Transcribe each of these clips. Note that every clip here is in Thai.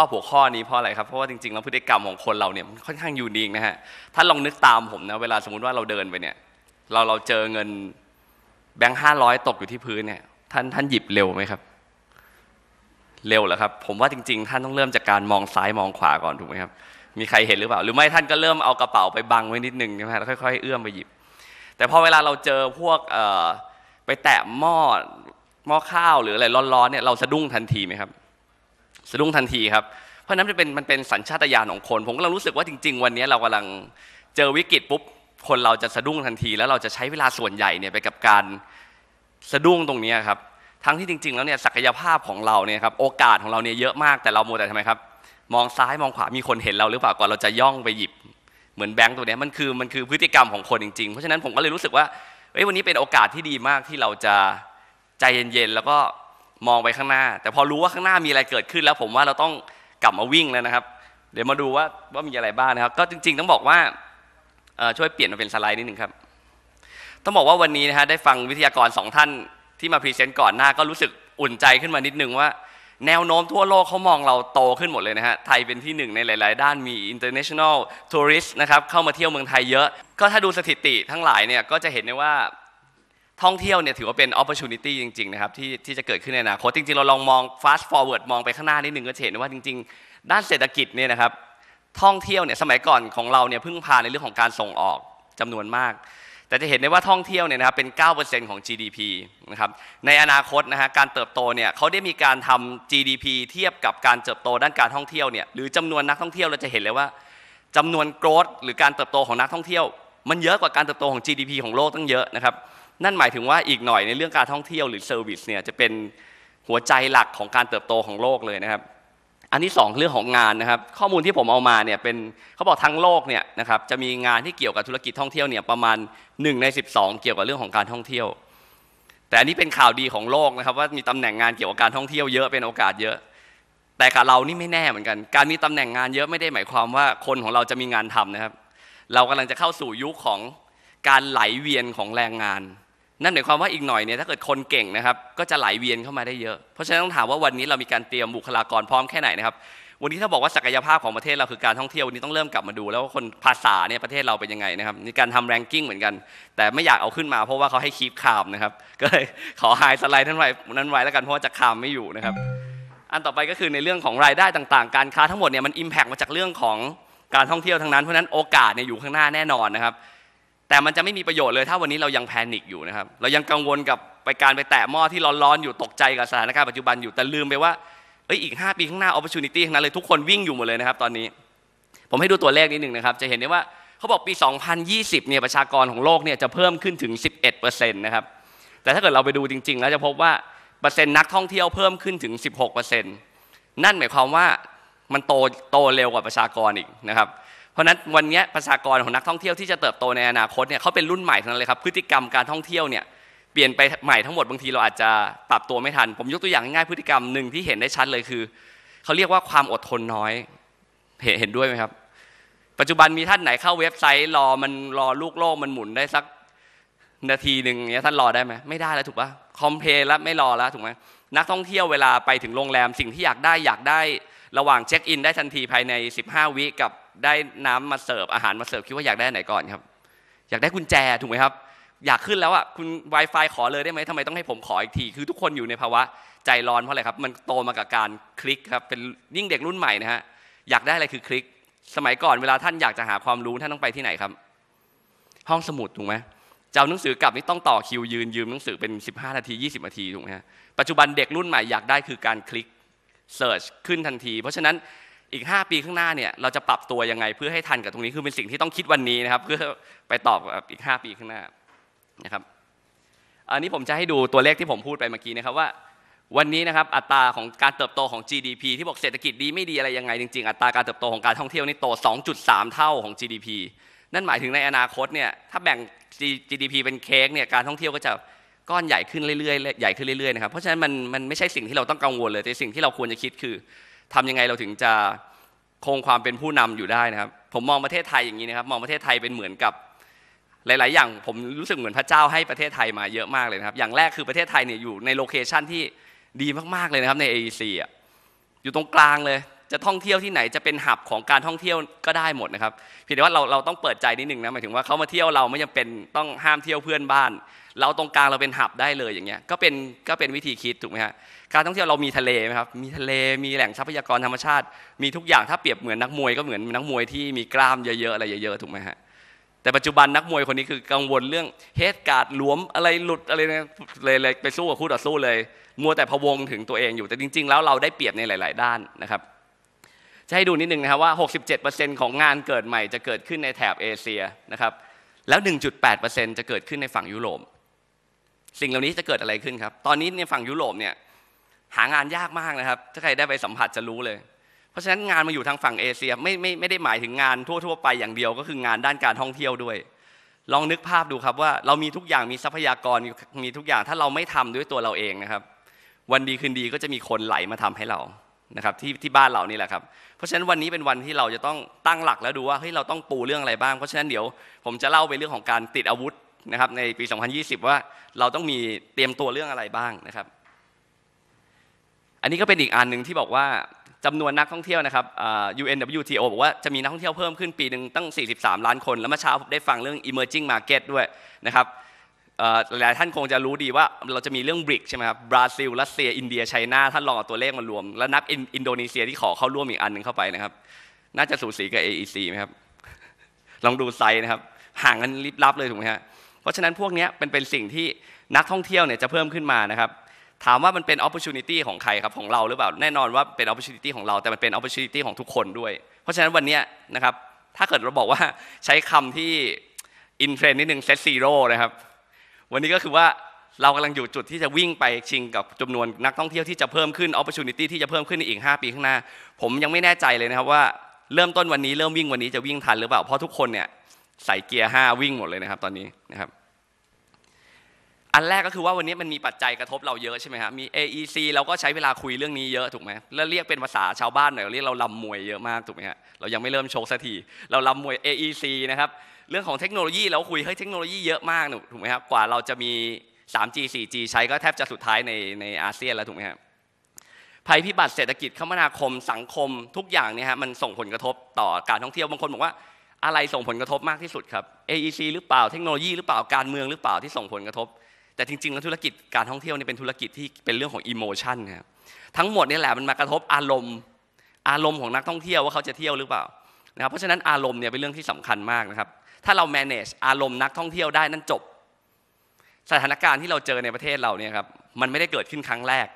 อบหัวข้อนี้เพราะอะไรครับเพราะว่าจริงๆแล้วพฤติกรรมของคนเราเนี่ยค่อนข้างยูนิคนะฮะถ้าลองนึกตามผมนะเวลาสมมุติว่าเราเดินไปเนี่ย เราเราเจอเงินแบงค์ห้าร้อยตกอยู่ที่พื้นเนี่ยท่านท่านหยิบเร็วไหมครับ เร็วเหรอครับ ผมว่าจริงๆ ท่านต้องเริ่มจากการมองซ้าย มองขวาก่อนถูกไหมครับมีใครเห็นหรือเปล่า หรือไม่ท่านก็เริ่มเอากระเป๋าไปบังไว้นิดนึงนะฮะแล้วค่อยๆเอื้อมไปหยิบ แต่พอเวลาเราเจอพวกไปแตะหม้อหม้อข้าวหรืออะไรร้อนๆเนี่ยเราสะดุ้งทันทีไหมครับสะดุ้งทันทีครับเพราะนั้นจะเป็นมันเป็นสัญชาตญาณของคน ผมกำลังรู้สึกว่าจริง ๆ วันนี้เรากำลังเจอวิกฤตปุ๊บคนเราจะสะดุ้งทันที แล้วเราจะใช้เวลาส่วนใหญ่เนี่ยไปกับการสะดุ้งตรงนี้ครับทั้งที่จริง ๆแล้วเนี่ยศักยภาพของเราเนี่ยครับโอกาสของเราเนี่ยเยอะมากแต่เราโมแต่ทำไมครับมองซ้ายมองขวามีคนเห็นเรา หรือเปล่าก่อนเราจะย่องไปหยิบ เหมือนแบงค์ตัวนี้มันคือมันคือพฤติกรรมของคนจริงๆ เพราะฉะนั้นผมก็เลยรู้สึกว่าเอ้ยวันนี้เป็นโอกาสที่ดีมากที่เราจะใจเย็นๆแล้วก็มองไปข้างหน้า แต่พอรู้ว่าข้างหน้ามีอะไรเกิดขึ้นแล้วผมว่าเราต้องกลับมาวิ่งแล้วนะครับ เดี๋ยวมาดูว่าว่ามีอะไรบ้างนะครับ ก็จริงๆต้องบอกว่าช่วยเปลี่ยนมาเป็นสไลด์นิดหนึ่งครับต้องบอกว่าวันนี้นะฮะได้ฟังวิทยากรสองท่าน ที่มาพรีเซนต์ก่อนหน้า ก็รู้สึกอุ่นใจขึ้นมานิดนึงว่า แนวโน้มทั่วโลกเขามองเราโตขึ้นหมดเลยนะฮะไทยเป็นที่หนึ่งในหลาย ๆ ด้านมี international tourist นะครับเข้ามาเที่ยวเมืองไทยเยอะ ก็ถ้าดูสถิติทั้งหลายเนี่ยก็จะเห็นได้ว่าท่องเที่ยวเนี่ยถือว่าเป็นโอ p o r t u n i t y จริงๆนะครับที่ที่จะเกิดขึ้นในอนาคตจริงๆเราลองมอง fast forward มองไปข้างหน้านิดนึงก็เห็นว่าจริง ๆ ด้านเศรษฐกิจเนี่ยนะครับท่องเที่ยวเนี่ยสมัยก่อนของเราเนี่ยพึ่งพาในเรื่องของการส่งออกจำนวนมาก แต่จะเห็นได้ว่าท่องเที่ยวเนี่ยนะครับเป็น 9%ของ GDP นะครับในอนาคตนะฮะการเติบโตเนี่ยเขาได้มีการทำ GDP เทียบกับการเติบโตด้านการท่องเที่ยวเนี่ยหรือจำนวนนักท่องเที่ยวเราจะเห็นเลยว่าจำนวนโกรดหรือการเติบโตของนักท่องเที่ยว มันเยอะกว่าการเติบโตของ GDP ของโลกตั้งเยอะนะครับนั่นหมายถึงว่าอีกหน่อยในเรื่องการท่องเที่ยวหรือเซอร์วิสเนี่ยจะเป็นหัวใจหลักของการเติบโตของโลกเลยนะครับ อันที่2เรื่องของงานนะครับข้อมูลที่ผมเอามาเนี่ยเป็นเขาบอกทั้งโลกเนี่ยนะครับจะมีงานที่เกี่ยวกับธุรกิจท่องเที่ยวเนี่ยประมาณ1ใน 12 เกี่ยวกับเรื่องของการท่องเที่ยว แต่อันนี้เป็นข่าวดีของโลกนะครับว่ามีตำแหน่งงานเกี่ยวกับการท่องเที่ยวเยอะเป็นโอกาสเยอะ แต่กับเรานี่ไม่แน่เหมือนกัน การมีตำแหน่งงานเยอะไม่ได้หมายความว่าคนของเราจะมีงานทำนะครับ เรากำลังจะเข้าสู่ยุคของการไหลเวียนของแรงงานนั่นหมายความว่าอีกหน่อยเนี่ยถ้าเกิดคนเก่งนะครับก็จะไหลเวียนเข้ามาได้เยอะเพราะฉะนั้นต้องถามว่าวันนี้เรามีการเตรียมบุคลากรพร้อมแค่ไหนนะครับวันนี้ถ้าบอกว่าศักยภาพของประเทศเราคือการท่องเที่ยววันนี้ต้องเริ่มกลับมาดู แล้วว่าคนภาษาเนี่ยประเทศเราเป็นยังไงนะครับมีการทำแรงกิ้งเหมือนกัน แต่ไม่อยากเอาขึ้นมาเพราะว่าเขาให้คีบคามนะครับก็เลยขอไฮสไลด์นั้นไว้นั้นไว้แล้วกันเพราะว่าจะคามไม่อยู่นะครับ อันต่อไปก็คือในเรื่องของรายได้ต่างๆ การค้าทั้งหมดเนี่ยมันอิมแพกมาจากเรื่องของการท่องเที่ยวทั้งนั้นเพราะนั้นโอกาสเนี่ยอยู่ข้างหน้าแน่นอนนะครับแต่มันจะไม่มีประโยชน์เลยถ้าวันนี้เรายังแพนิคอยู่นะครับ เรายังกังวลกับไปการไปแตะหม้อที่ร้อนๆ อยู่ตกใจกับสถานการณ์ปัจจุบันอยู่ แต่ลืมไปว่าเอ้ยอีก 5 ปีข้างหน้าโอกาสทั้งนั้นเลยทุกคนวิ่งอยู่หมดเลยนะครับตอนนี้ ผมให้ดูตัวเลขนิดหนึ่งนะครับ จะเห็นได้ว่าเขาบอกปี 2020 เนี่ยประชากรของโลกเนี่ยจะเพิ่มขึ้นถึง 11%นะครับ แต่ถ้าเกิดเราไปดูจริง ๆ แล้วจะพบว่าเปอร์เซ็นต์นักท่องเที่ยวเพิ่มขึ้นถึง 16%นั่นหมายความว่ามันโตโตเร็วกว่าประชากรอีกนะครับเพราะนั้นวันนี้ประชากรของนักท่องเที่ยวที่จะเติบโตในอนาคตเนี่ยเขาเป็นรุ่นใหม่ทั้งนั้นเลยครับ พฤติกรรมการท่องเที่ยวเนี่ยเปลี่ยนไปใหม่ทั้งหมดบางทีเราอาจจะปรับตัวไม่ทันผมยกตัวอย่างง่ายพฤติกรรมหนึ่งที่เห็นได้ชัดเลยคือเขาเรียกว่าความอดทนน้อย เห็นด้วยไหมครับ ปัจจุบันมีท่านไหนเข้าเว็บไซต์รอมันรอลูกโลกมันหมุนได้สักนาทีหนึ่งเนี้ยท่านรอได้ไหมไม่ได้แล้วถูกปะคอมเพลแล้วไม่รอแล้วถูกไหมนักท่องเที่ยวเวลาไปถึงโรงแรมสิ่งที่อยากได้อยากได้ระหว่างเช็คอินได้ทันทีภายใน 15 วิกับได้น้ำมาเสิร์ฟอาหารมาเสิร์ฟคิดว่าอยากได้ไหนก่อนครับ อยากได้กุญแจ ถูกไหมครับ อยากขึ้นแล้วอ่ะ คุณ Wi-Fi ขอเลยได้ไหมทำไมต้องให้ผมขออีกที คือทุกคนอยู่ในภาวะใจร้อนเพราะอะไรครับ มันโตมากับการคลิกครับ เป็นยิ่งเด็กรุ่นใหม่นะฮะอยากได้อะไรคือคลิก สมัยก่อนเวลาท่านอยากจะหาความรู้ท่านต้องไปที่ไหนครับ ห้องสมุดถูกไหมจะเอาหนังสือกลับนี่ต้องต่อคิวยืนยืมหนังสือเป็น 15 นาที 20 นาทีถูกไหมฮะปัจจุบันเด็กรุ่นใหม่อยากได้คือการคลิก Search ขึ้นทันที เพราะฉะนั้นอีก 5 ปีข้างหน้าเนี่ยเราจะปรับตัวยังไงเพื่อให้ทันกับตรงนี้คือเป็นสิ่งที่ต้องคิดวันนี้นะครับเพื่อไปตอบกับอีก 5 ปีข้างหน้านะครับอันนี้ผมจะให้ดูตัวเลขที่ผมพูดไปเมื่อกี้นะครับว่า วันนี้นะครับอัตราของการเติบโตของ GDP ที่บอกเศรษฐกิจดีไม่ดีอะไรยังไงจริงๆอัตราการเติบโตของการท่องเที่ยวนี่โต2.3 เท่าของ GDP นั่นหมายถึงในอนาคตเนี่ยถ้าแบ่ง GDP เป็นเค้กเนี่ยการท่องเที่ยวก็จะก้อนใหญ่ขึ้นเรื่อยๆใหญ่ขึ้นเรื่อยๆนะครับเพราะฉะนั้นมันมันไม่ใช่สิ่งที่เราต้องกังวลเลย แต่สิ่งที่เราควรจะคิดคือทำยังไงเราถึงจะคงความเป็นผู้นำอยู่ได้นะครับผมมองประเทศไทยอย่างนี้นะครับ มองประเทศไทยเป็นเหมือนกับ หลายๆ อย่างผมรู้สึกเหมือนพระเจ้าให้ประเทศไทยมาเยอะมากเลยนะครับ อย่างแรกคือประเทศไทยเนี่ยอยู่ในโลเคชันที่ดีมากๆเลยนะครับในเอเอ่ะอยู่ตรงกลางเลยจะท่องเที่ยวที่ไหนจะเป็นหับของการท่องเที่ยวก็ได้หมดนะครับเพียงแต่ว่าเราเราต้องเปิดใจนิดนึงนะหมายถึงว่าเขามาเที่ยวเราไม่จำเป็นต้องห้ามเที่ยวเพื่อนบ้านเราตรงกลางเราเป็นหับได้เลยอย่างเงี้ยก็เป็นก็เป็นวิธีคิดถูกไหมฮะการท่องเที่ยวเรามีทะเลไหมครับมีทะเลมีแหล่งทรัพยากรธรรมชาติมีทุกอย่างถ้าเปรียบเหมือนนักมวยก็เหมือนนักมวยที่มีกล้ามเยอะๆอะไรเยอะๆถูกไหมฮะแต่ปัจจุบันนักมวยคนนี้คือกังวลเรื่องเฮดการ์ดหลวมอะไรหลุดอะไรเนี่ยเลยไปสู้กับคู่ต่อสู้เลยมัวแต่พะวงถึงตัวเองอยู่แต่จริงๆแล้วเราได้เปรียบในหลาย ๆ ด้านนะครับจะให้ดูนิดนึงนะครับว่า67%ของงานเกิดใหม่จะเกิดขึ้นในแถบเอเชียนะครับแล้ว 1.8%จะเกิดขึ้นในฝั่งยุโรปสิ่งเหล่านี้จะเกิดอะไรขึ้นครับ ตอนนี้ในฝั่งยุโรปเนี่ยหางานยากมากนะครับ ถ้าใครได้ไปสัมผัสจะรู้เลย เพราะฉะนั้นงานมาอยู่ทางฝั่งเอเชียไม่ไม่ไม่ได้หมายถึงงานทั่วๆไปอย่างเดียวก็คืองานด้านการท่องเที่ยวด้วย ลองนึกภาพดูครับว่าเรามีทุกอย่างมีทรัพยากรมีทุกอย่างถ้าเราไม่ทำด้วยตัวเราเองนะครับวันดีคืนดีก็จะมีคนไหลมาทำให้เรานะครับที่ที่บ้านเรานี่แหละครับเพราะฉะนั้นวันนี้เป็นวันที่เราจะต้องตั้งหลักแล้วดูว่าเฮ้ยเราต้องปูเรื่องอะไรบ้างเพราะฉะนั้นเดี๋ยวผมจะเล่าไปเรื่องของการติดอาวุธนะครับในปี 2020 ว่าเราต้องมีเตรียมตัวเรื่องอะไรบ้างนะครับอันนี้ก็เป็นอีกอันหนึ่งที่บอกว่าจำนวนนักท่องเที่ยวนะครับ UNWTO บอกว่าจะมีนักท่องเที่ยวเพิ่มขึ้นปีหนึ่งตั้ง43 ล้านคน แล้วเมื่อเช้าผมได้ฟังเรื่อง emerging market ด้วยนะครับหลายท่านคงจะรู้ดีว่าเราจะมีเรื่องบริกใช่ไหมครับบราซิลรัสเซียอินเดียไชน่าท่านลองเอาตัวเลขมารวม แล้วนับอินโดนีเซียที่ขอเข้าร่วมอีกอันหนึ่งเข้าไปนะครับน่าจะสูสีกับ AEC ไหมครับลองดูไซนะครับห่างกันลิบลับเลยถูกไหมับราะฉะนั้นพวกนี้เป็นเป็นสิ่งที่นักท่องเที่ยวเนี่ยจะเพิ่มขึ้นมานะครับถามว่ามันเป็นโอกาสของใครครับของเราหรือเปล่าแน่นอนว่าเป็นโอกาสของเราแต่มันเป็นโอกาสของทุกคนด้วย เพราะฉะนั้นวันนี้นะครับถ้าเกิดเราบอกว่าใช้คำที่อินเทรนนิดนึงเซตซีโร่นะครับวันนี้ก็คือว่าเรากำลังอยู่จุดที่จะวิ่งไปชิง กับจำนวนนักท่องเที่ยวที่จะเพิ่มขึ้นโอกาสที่จะเพิ่มขึ้นในอีก5ปีข้างหน้าผมยังไม่แน่ใจเลยนะครับว่าเริ่มต้นวันนี้เริ่มวิ่งวันนี้จะวิ่งทันหรือเปล่าเพราะทุกคนเนี่ยใส่เกียร์ห้าวิ่งหมดเลยนะครับตอนนี้นะครับอันแรกก็คือว่าวันนี้มันมีปัจจัยกระทบเราเยอะใช่ไหมครับมี AEC เราก็ใช้เวลาคุยเรื่องนี้เยอะถูกไหมแล้วเรียกเป็นภาษาชาวบ้านหน่อยเรียกเราลำมวยเยอะมากถูกไหมฮะเรายังไม่เริ่มโชกสักทีเราลำมวย AEC นะครับเรื่องของเทคโนโลยีเราคุยเฮ้ยเทคโนโลยีเยอะมากถูกไหมครับกว่าเราจะมี 3G 4G ใช้ก็แทบจะสุดท้ายในในอาเซียนแล้วถูกไหมครับภัยพิบัติเศรษฐกิจคมนาคมสังคมทุกอย่างเนี่ยฮะมันส่งผลกระทบต่อการท่องเที่ยวบางคนบอกว่าอะไรส่งผลกระทบมากที่สุดครับ AEC หรือเปล่า เทคโนโลยีหรือเปล่า การเมืองหรือเปล่าที่ส่งผลกระทบ แต่จริงๆแล้วธุรกิจการท่องเที่ยวนี่เป็นธุรกิจที่เป็นเรื่องของอิโมชันครับทั้งหมดนี่แหละมันมากระทบอารมณ์ อารมณ์ของนักท่องเที่ยวว่าเขาจะเที่ยวหรือเปล่านะครับ เพราะฉะนั้นอารมณ์เนี่ยเป็นเรื่องที่สำคัญมากนะครับ ถ้าเรา manage อารมณ์นักท่องเที่ยวได้นั่นจบสถานการณ์ที่เราเจอในประเทศเราเนี่ยครับมันไม่ได้เกิดขึ้นครั้งแรก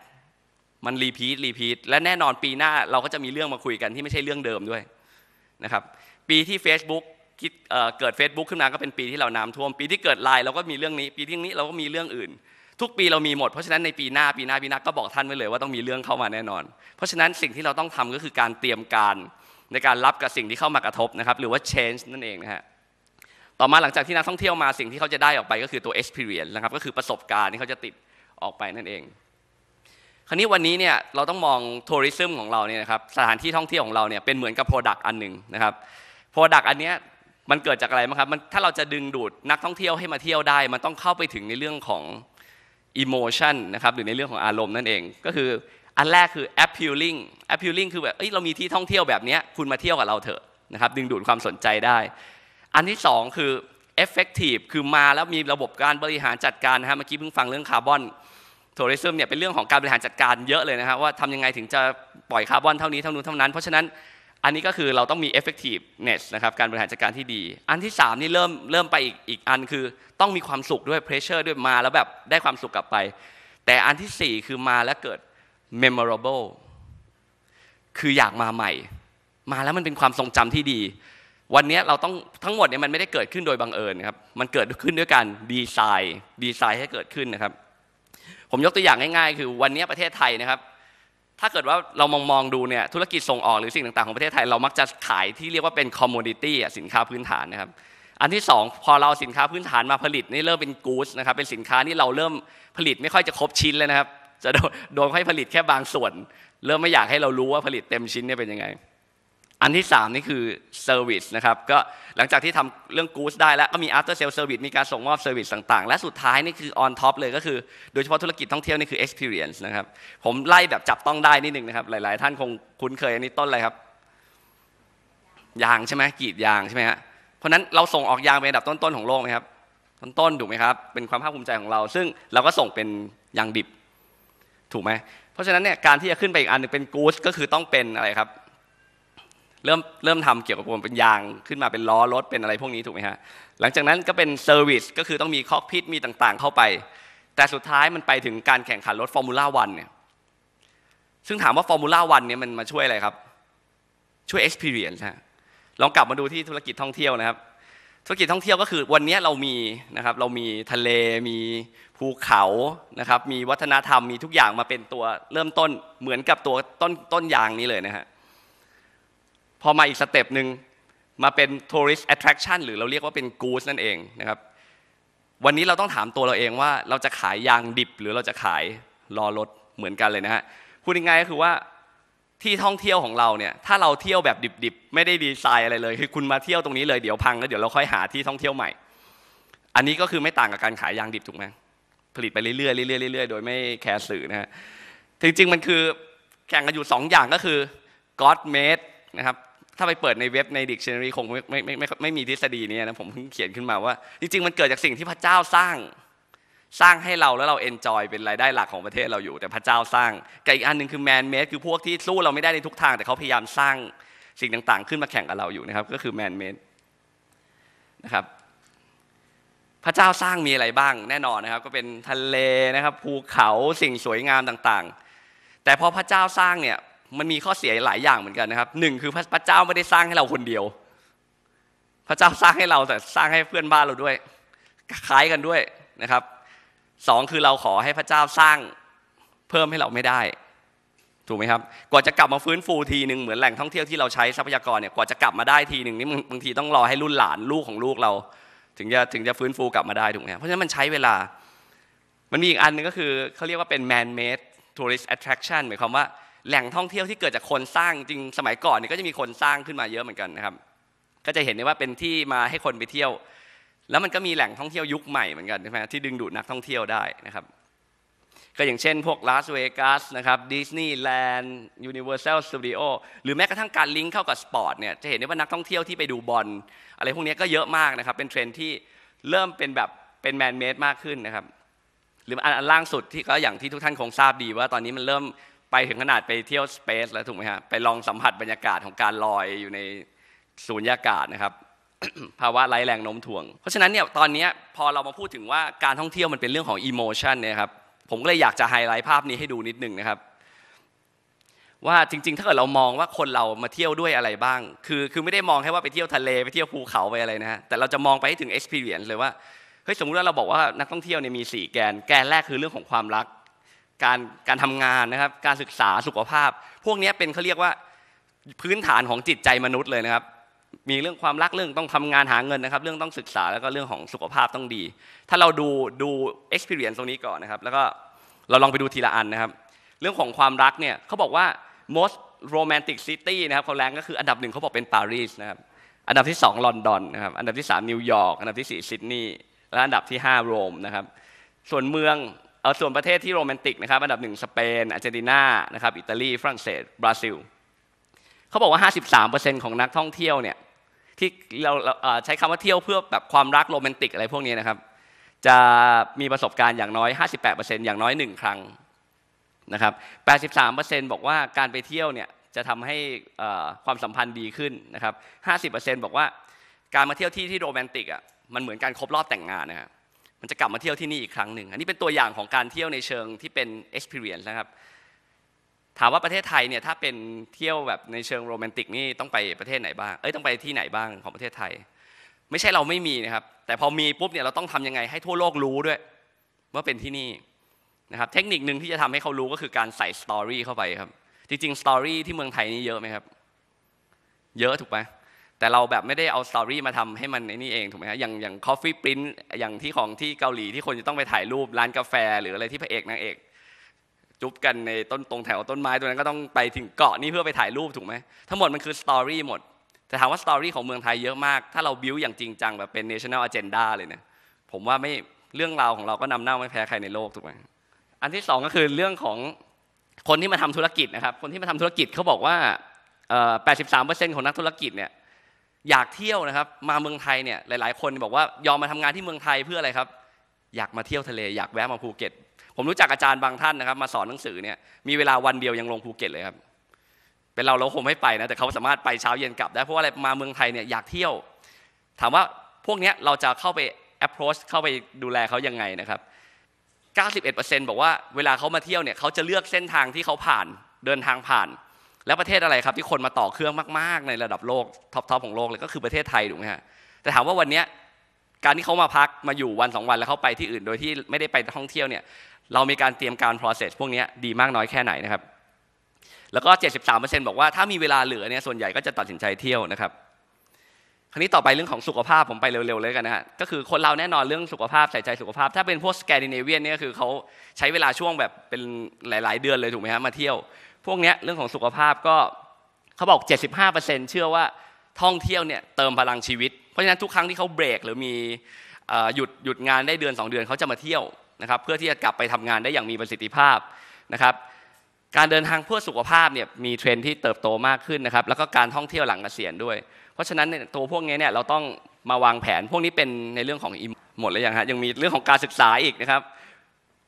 มันรีพีทรีพีทและแน่นอนปีหน้าเราก็จะมีเรื่องมาคุยกันที่ไม่ใช่เรื่องเดิมด้วยนะครับปีที่ Facebook คิดเกิด Facebook ขึ้นมาก็เป็นปีที่เราน้ำท่วมปีที่เกิดไลน์เราก็มีเรื่องนี้ปีที่นี้เราก็มีเรื่องอื่น ทุกปีเรามีหมด เพราะฉะนั้นในปีหน้า ปีหน้าปีหน้าก็บอกท่านไว้เลยว่าต้องมีเรื่องเข้ามาแน่นอน เพราะฉะนั้นสิ่งที่เราต้องทำก็คือการเตรียมการในการรับกับสิ่งที่เข้ามากระทบนะครับหรือว่า change นั่นเองนะฮะต่อมาหลังจากที่นักท่องเที่ยวมาสิ่งที่เขาจะได้ออกไปก็คือตัว experience นะครับก็คือประสบการณ์ที่เขาจะติดออกไปนั่นเอง คราวนี้วันนี้เนี่ยเราต้องมอง tourism ของเราเนี่ยนะครับสถานที่ท่องเที่ยวของเราเนี่ยเป็นเหมือนกับ Product อันหนึ่งนะครับโปรดักต์อันเนี้ยมันเกิดจากอะไรมั้งครับมันถ้าเราจะดึงดูดนักท่องเที่ยวให้มาเที่ยวได้ มันต้องเข้าไปถึงในเรื่องของอิโมชันนะครับหรือในเรื่องของอารมณ์นั่นเอง ก็คืออันแรกคือ appealing appealing คือแบบเอ้ยเรามีที่ท่องเที่ยวแบบนี้คุณมาเที่ยวกับเราเถอะนะครับดึงดูดความสนใจได้ อันที่ 2คือ effective คือมาแล้วมีระบบการบริหารจัดการนะฮะเมื่อกี้เพิ่งฟังเรื่องคาร์บอนทัวริซึมเนี่ยเป็นเรื่องของการบริหารจัดการเยอะเลยนะครับว่าทำยังไงถึงจะปล่อยคาร์บอนเท่านี้เท่านู้นเท่านั้น เพราะฉะนั้นอันนี้ก็คือเราต้องมี effectiveness นะครับการบริหารจัดการที่ดี อันที่3นี่เริ่มเริ่มไปอีกอีกอันคือต้องมีความสุขด้วย pressure ด้วยมาแล้วแบบได้ความสุขกลับไป แต่อันที่4คือมาแล้วเกิด memorable คืออยากมาใหม่ มาแล้วมันเป็นความทรงจำที่ดี วันนี้เราต้องทั้งหมดเนี่ยมันไม่ได้เกิดขึ้นโดยบังเอิญครับ มันเกิดขึ้นด้วยการดีไซน์ดีไซน์ให้เกิดขึ้นนะครับ ผมยกตัวอย่างง่าย ๆ คือวันนี้ประเทศไทยนะครับถ้าเกิดว่าเรามองมองดูเนี่ยธุรกิจส่งออกหรือสิ่ง ต่างๆของประเทศไทยเรามักจะขายที่เรียกว่าเป็นคอมมูนิตี้สินค้าพื้นฐานนะครับอันที่ 2 พอเราสินค้าพื้นฐานมาผลิตนี่เริ่มเป็นกู๊ดนะครับเป็นสินค้าที่เราเริ่มผลิตไม่ค่อยจะครบชิ้นแล้วนะครับจะโดนให้ผลิตแค่บางส่วน เริ่มไม่อยากให้เรารู้ว่าผลิตเต็มชิ้นเนี่ยเป็นยังไงอันที่3นี่คือเซอร์วิสนะครับ ก็หลังจากที่ทำเรื่องกู๊ d ได้ แล้วก็มีอ f t e ์เซ l เซอร์วิส มีการส่งมอบเซอร์วิสต่างๆ และสุดท้ายนี่คือออนท็อปเลย ก็คือโดยเฉพาะธุรกิจท่องเที่ยวนี่คือเอ็กซ์เพรียนะครับผมไล่แบบจับต้องได้นิดนึงนะครับหลาย ๆ ท่านคงคุ้นเคยอันนี้ต้นอะไรครับยางใช่ไหมกีดยางใช่ไหมฮะเพราะนั้นเราส่งออกยางเป็นอันดับต้นๆของโลกไหมครับ ต้นๆถูกไหมครับเป็นความภาคภูมิใจของเรา ซึ่งเราก็ส่งเป็นยางดิบถูกไหมเพราะฉะนั้นเนี่ยการที่จะขึ้นไปอีกอันนึงเป็นกู๊ดก็คือต้องเป็นอะไรครับเริ่มเริ่มทำเกี่ยวกับวงเป็นยางขึ้นมาเป็นล้อรถเป็นอะไรพวกนี้ถูกไหมฮะหลังจากนั้นก็เป็นเซอร์วิสก็คือต้องมีคอกพิทมีต่างๆเข้าไป แต่สุดท้ายมันไปถึงการแข่งขันรถฟอร์มูล่าวันเนี่ยซึ่งถามว่าฟอร์มูล่าวันเนี่ยมันมาช่วยอะไรครับ ช่วย experience ฮะลองกลับมาดูที่ธุรกิจท่องเที่ยวนะครับ ธุรกิจท่องเที่ยวก็คือวันนี้เรามีนะครับเรามีทะเล มีภูเขานะครับมีวัฒนธรรมมีทุกอย่างมาเป็นตัวเริ่มต้นเหมือนกับตัวต้นต้นยางนี้เลยนะฮะพอมาอีกสเต็ปหนึ่งมาเป็น tourist attraction หรือเราเรียกว่าเป็น g o o s นั่นเองนะครับ วันนี้เราต้องถามตัวเราเองว่าเราจะขายยางดิบหรือเราจะขายล้อรถเหมือนกันเลยนะฮะพูดง่ายๆก็คือว่าที่ท่องเที่ยวของเราเนี่ยถ้าเราเที่ยวแบบดิบๆไม่ได้ดีไซน์อะไรเลยคือคุณมาเที่ยวตรงนี้เลยเดี๋ยวพัง แล้วเดี๋ยวเราค่อยหาที่ท่องเที่ยวใหม่ อันนี้ก็คือไม่ต่างกับการขายยางดิบถูกไหมผลิตไปเรื่อยๆเรื่อยๆเรื่อยๆโดยไม่แคร์สื่อนะฮะจริงๆมันคือแข่งกันอยู่2อย่างก็คือ God made นะครับถ้าไปเปิดในเว็บในดิกชันนารีคงไม่ไม่ไม่ไม่มีทฤษฎีนี้นะผมเพิ่งเขียนขึ้นมาว่าจริงๆมันเกิดจากสิ่งที่พระเจ้าสร้างสร้างให้เราแล้วเราเอนจอยเป็นรายได้หลักของประเทศเราอยู่ แต่พระเจ้าสร้างกับอีกอันหนึ่งคือแมนเมดคือพวกที่สู้เราไม่ได้ในทุกทาง แต่เขาพยายามสร้างสิ่งต่างๆ ขึ้นมาแข่งกับเราอยู่นะครับก็คือแมนเมดนะครับพระเจ้าสร้างมีอะไรบ้าง แน่นอนนะครับก็เป็นทะเลนะครับ ภูเขาสิ่งสวยงามต่างๆ แต่พอพระเจ้าสร้างเนี่ยมันมีข้อเสียหลายอย่างเหมือนกันนะครับหนึ่งคือพระเจ้าไม่ได้สร้างให้เราคนเดียว พระเจ้าสร้างให้เราแต่สร้างให้เพื่อนบ้านเราด้วย คล้ายกันด้วยนะครับสองคือเราขอให้พระเจ้าสร้างเพิ่มให้เราไม่ได้ ถูกไหมครับ กว่าจะกลับมาฟื้นฟูทีหนึ่งเหมือนแหล่งท่องเที่ยวที่เราใช้ทรัพยากรเนี่ยกว่าจะกลับมาได้ทีหนึ่งนี่บางทีต้องรอให้รุ่นหลานลูกของลูกเรา ถึงจะถึงจะฟื้นฟูกลับมาได้ถูกไหมเพราะฉะนั้นมันใช้เวลา มันมีอีกอันนึงก็คือเขาเรียกว่าเป็น man made tourist attraction หมายความว่าแหล่งท่องเที่ยวที่เกิดจากคนสร้างจริงสมัยก่อนเนี่ยก็จะมีคนสร้างขึ้นมาเยอะเหมือนกันนะครับก็จะเห็นได้ว่าเป็นที่มาให้คนไปเที่ยว แล้วมันก็มีแหล่งท่องเที่ยวยุคใหม่เหมือนกันใช่ไหมที่ดึงดูดนักท่องเที่ยวได้นะครับก็อย่างเช่นพวกลาสเวกัสนะครับดิสนีย์แลนด์ยูนิเวอร์แซลสตูดิโอหรือแม้กระทั่งการลิงก์เข้ากับสปอร์ตเนี่ยจะเห็นได้ว่านักท่องเที่ยวที่ไปดูบอลอะไรพวกนี้ก็เยอะมากนะครับเป็นเทรนที่เริ่มเป็นแบบเป็นแมนเมดมากขึ้นนะครับหรืออันล่างสุดที่ก็อย่างที่ทุกท่านคงทราบดีว่าตอนนี้มันเริ่มไปถึงขนาดไปเที่ยวสเปซแล้วถูกไหมฮะไปลองสัมผัสบรรยากาศของการลอยอยู่ในสูญญากาศนะครับภาวะไร้แรงโน้มถ่วง เพราะฉะนั้นเนี่ยตอนนี้พอเรามาพูดถึงว่าการท่องเที่ยวมันเป็นเรื่องของอีโมชันเนี่ยครับผมก็เลยอยากจะไฮไลท์ภาพนี้ให้ดูนิดนึงนะครับว่าจริงๆถ้าเกิดเรามองว่าคนเรามาเที่ยวด้วยอะไรบ้าง คือคือไม่ได้มองแค่ว่าไปเที่ยวทะเล ไปเที่ยวภูเขาไปอะไรนะฮะแต่เราจะมองไปให้ถึง็กซ์เพียร์เลยว่าเฮ้ยสมมติว่าเราบอกว่านักท่องเที่ยวเนี่ยมี4แกนแกนแรกคือเรื่องของความรักการการทำงานนะครับการศึกษาสุขภาพ พวกนี้เป็นเขาเรียกว่าพื้นฐานของจิตใจมนุษย์เลยนะครับมีเรื่องความรักเรื่องต้องทำงานหาเงินนะครับ เรื่องต้องศึกษาแล้วก็เรื่องของสุขภาพต้องดี ถ้าเราดูดู experience ตรงนี้ก่อนนะครับแล้วก็เราลองไปดูทีละอันนะครับ เรื่องของความรักเนี่ยเขาบอกว่า most romantic city นะครับเขาแรงก็คืออันดับหนึ่งเขาบอกเป็นปารีสนะครับอันดับที่2ลอนดอนนะครับอันดับที่3นิวยอร์กอันดับที่4ซิดนีย์และอันดับที่5โรมนะครับส่วนเมืองเอาส่วนประเทศที่โรแมนติกนะครับอันดับหนึ่งสเปนอาร์เจนตินานะครับอิตาลีฝรั่งเศส บราซิล เขาบอกว่า 53%ของนักท่องเที่ยวเนี่ยที่เราใช้คำว่าเที่ยวเพื่อแบบความรักโรแมนติกอะไรพวกนี้นะครับจะมีประสบการณ์อย่างน้อย 58%อย่างน้อย 1 ครั้งนะครับ 83%บอกว่าการไปเที่ยวเนี่ยจะทำให้ความสัมพันธ์ดีขึ้นนะครับ 50%บอกว่าการมาเที่ยวที่ที่โรแมนติกอ่ะมันเหมือนการครบรอบแต่งงานนะครับมันจะกลับมาเที่ยวที่นี่อีกครั้งหนึ่ง อันนี้เป็นตัวอย่างของการเที่ยวในเชิงที่เป็น experience นะครับ ถามว่าประเทศไทยเนี่ยถ้าเป็นเที่ยวแบบในเชิงโรแมนติกนี่ต้องไปประเทศไหนบ้าง เอ้ยต้องไปที่ไหนบ้างของประเทศไทย ไม่ใช่เราไม่มีนะครับ แต่พอมีปุ๊บเนี่ยเราต้องทำยังไงให้ทั่วโลกรู้ด้วย ว่าเป็นที่นี่นะครับ เทคนิคหนึ่งที่จะทำให้เขารู้ก็คือการใส่สตอรี่เข้าไปครับ จริงๆสตอรี่ที่เมืองไทยนี่เยอะไหมครับ เยอะถูกไหมแต่เราแบบไม่ได้เอาสตอรี่มาทำให้มันในนี่เองถูกไหมฮะอย่างอย่างคอฟฟี่ปรินต์อย่างที่ของที่เกาหลีที่คนจะต้องไปถ่ายรูปร้านกาแฟหรืออะไรที่พระเอกนางเอกจุ๊บกันในต้นตรงแถวต้นไม้ ตัวนั้นก็ต้องไปถึงเกาะนี่เพื่อไปถ่ายรูปถูกไหมทั้งหมดมันคือสตอรี่หมดแต่ถามว่าสตอรี่ของเมืองไทยเยอะมาก ถ้าเราบิวอย่างจริงจังแบบเป็น national agenda เลยเนี่ยผมว่าไม่เรื่องราวของเราก็นำหน้าไม่แพ้ใครในโลกถูกไหมอันที่สองก็คือเรื่องของคนที่มาทำธุรกิจนะครับคนที่มาทำธุรกิจเขาบอกว่า 83%ของนักธุรกิจเนี่ยอยากเที่ยวนะครับ มาเมืองไทยเนี่ยหลายๆ คนบอกว่ายอมมาทำงานที่เมืองไทยเพื่ออะไรครับ อยากมาเที่ยวทะเลอยากแวะมาภูเก็ตผมรู้จักอาจารย์บางท่านนะครับมาสอนหนังสือเนี่ยมีเวลาวันเดียวยังลงภูเก็ตเลยครับเป็นเราเราคงไม่ไปนะแต่เขาสามารถไปเช้าเย็นกลับได้เพราะว่าอะไรมาเมืองไทยเนี่ยอยากเที่ยว ถามว่าพวกนี้เราจะเข้าไป approach เข้าไปดูแลเขายังไงนะครับ 91%บอกว่า เวลาเขามาเที่ยวเนี่ยเขาจะเลือกเส้นทางที่เขาผ่านเดินทางผ่านแล้วประเทศอะไรครับ ที่คนมาต่อเครื่องมากๆ ในระดับโลกท็อปทของโลกเลยก็คือประเทศไทยถูกไหมฮะแต่ถามว่าวันนี้การที่เขามาพักมาอยู่วันสองวันแล้วเขาไปที่อื่นโดยที่ไม่ได้ไปท่องเที่ยวเนี่ย เรามีการเตรียมการ process พวกนี้ดีมากน้อยแค่ไหนนะครับ แล้วก็73%บอกว่าถ้ามีเวลาเหลือเนี่ยส่วนใหญ่ก็จะตัดสินใจเที่ยวนะครับคราวนี้ต่อไปเรื่องของสุขภาพผมไปเร็วๆเลยกันนะฮะก็คือคนเราแน่นอนเรื่องสุขภาพใส่ใจสุขภาพถ้าเป็นพวกสแกนดิเนเวียนเนี่ยคือเขาใช้เวลาช่วงแบบเป็นหลายๆเดือนเลยถูกไหมฮะมาเที่ยว พวกเนี้ยเรื่องของสุขภาพก็เขาบอก 75%เชื่อว่าท่องเที่ยวเนี่ยเติมพลังชีวิตเพราะฉะนั้นทุกครั้งที่เขาเบรกหรือมีหยุดหยุดงานได้เดือน 2 เดือนเขาจะมาเที่ยวนะครับเพื่อที่จะกลับไปทำงานได้อย่างมีประสิทธิภาพนะครับการเดินทางเพื่อสุขภาพเนี่ยมีเทรนที่เติบโตมากขึ้นนะครับแล้วก็การท่องเที่ยวหลังเกษียณด้วยราะฉะนั้นตัวพวกนี้เนี่ยเราต้องมาวางแผนพวกนี้เป็นในเรื่องของหมดแล้วยังฮะยังมีเรื่องของการศึกษาอีกนะครับ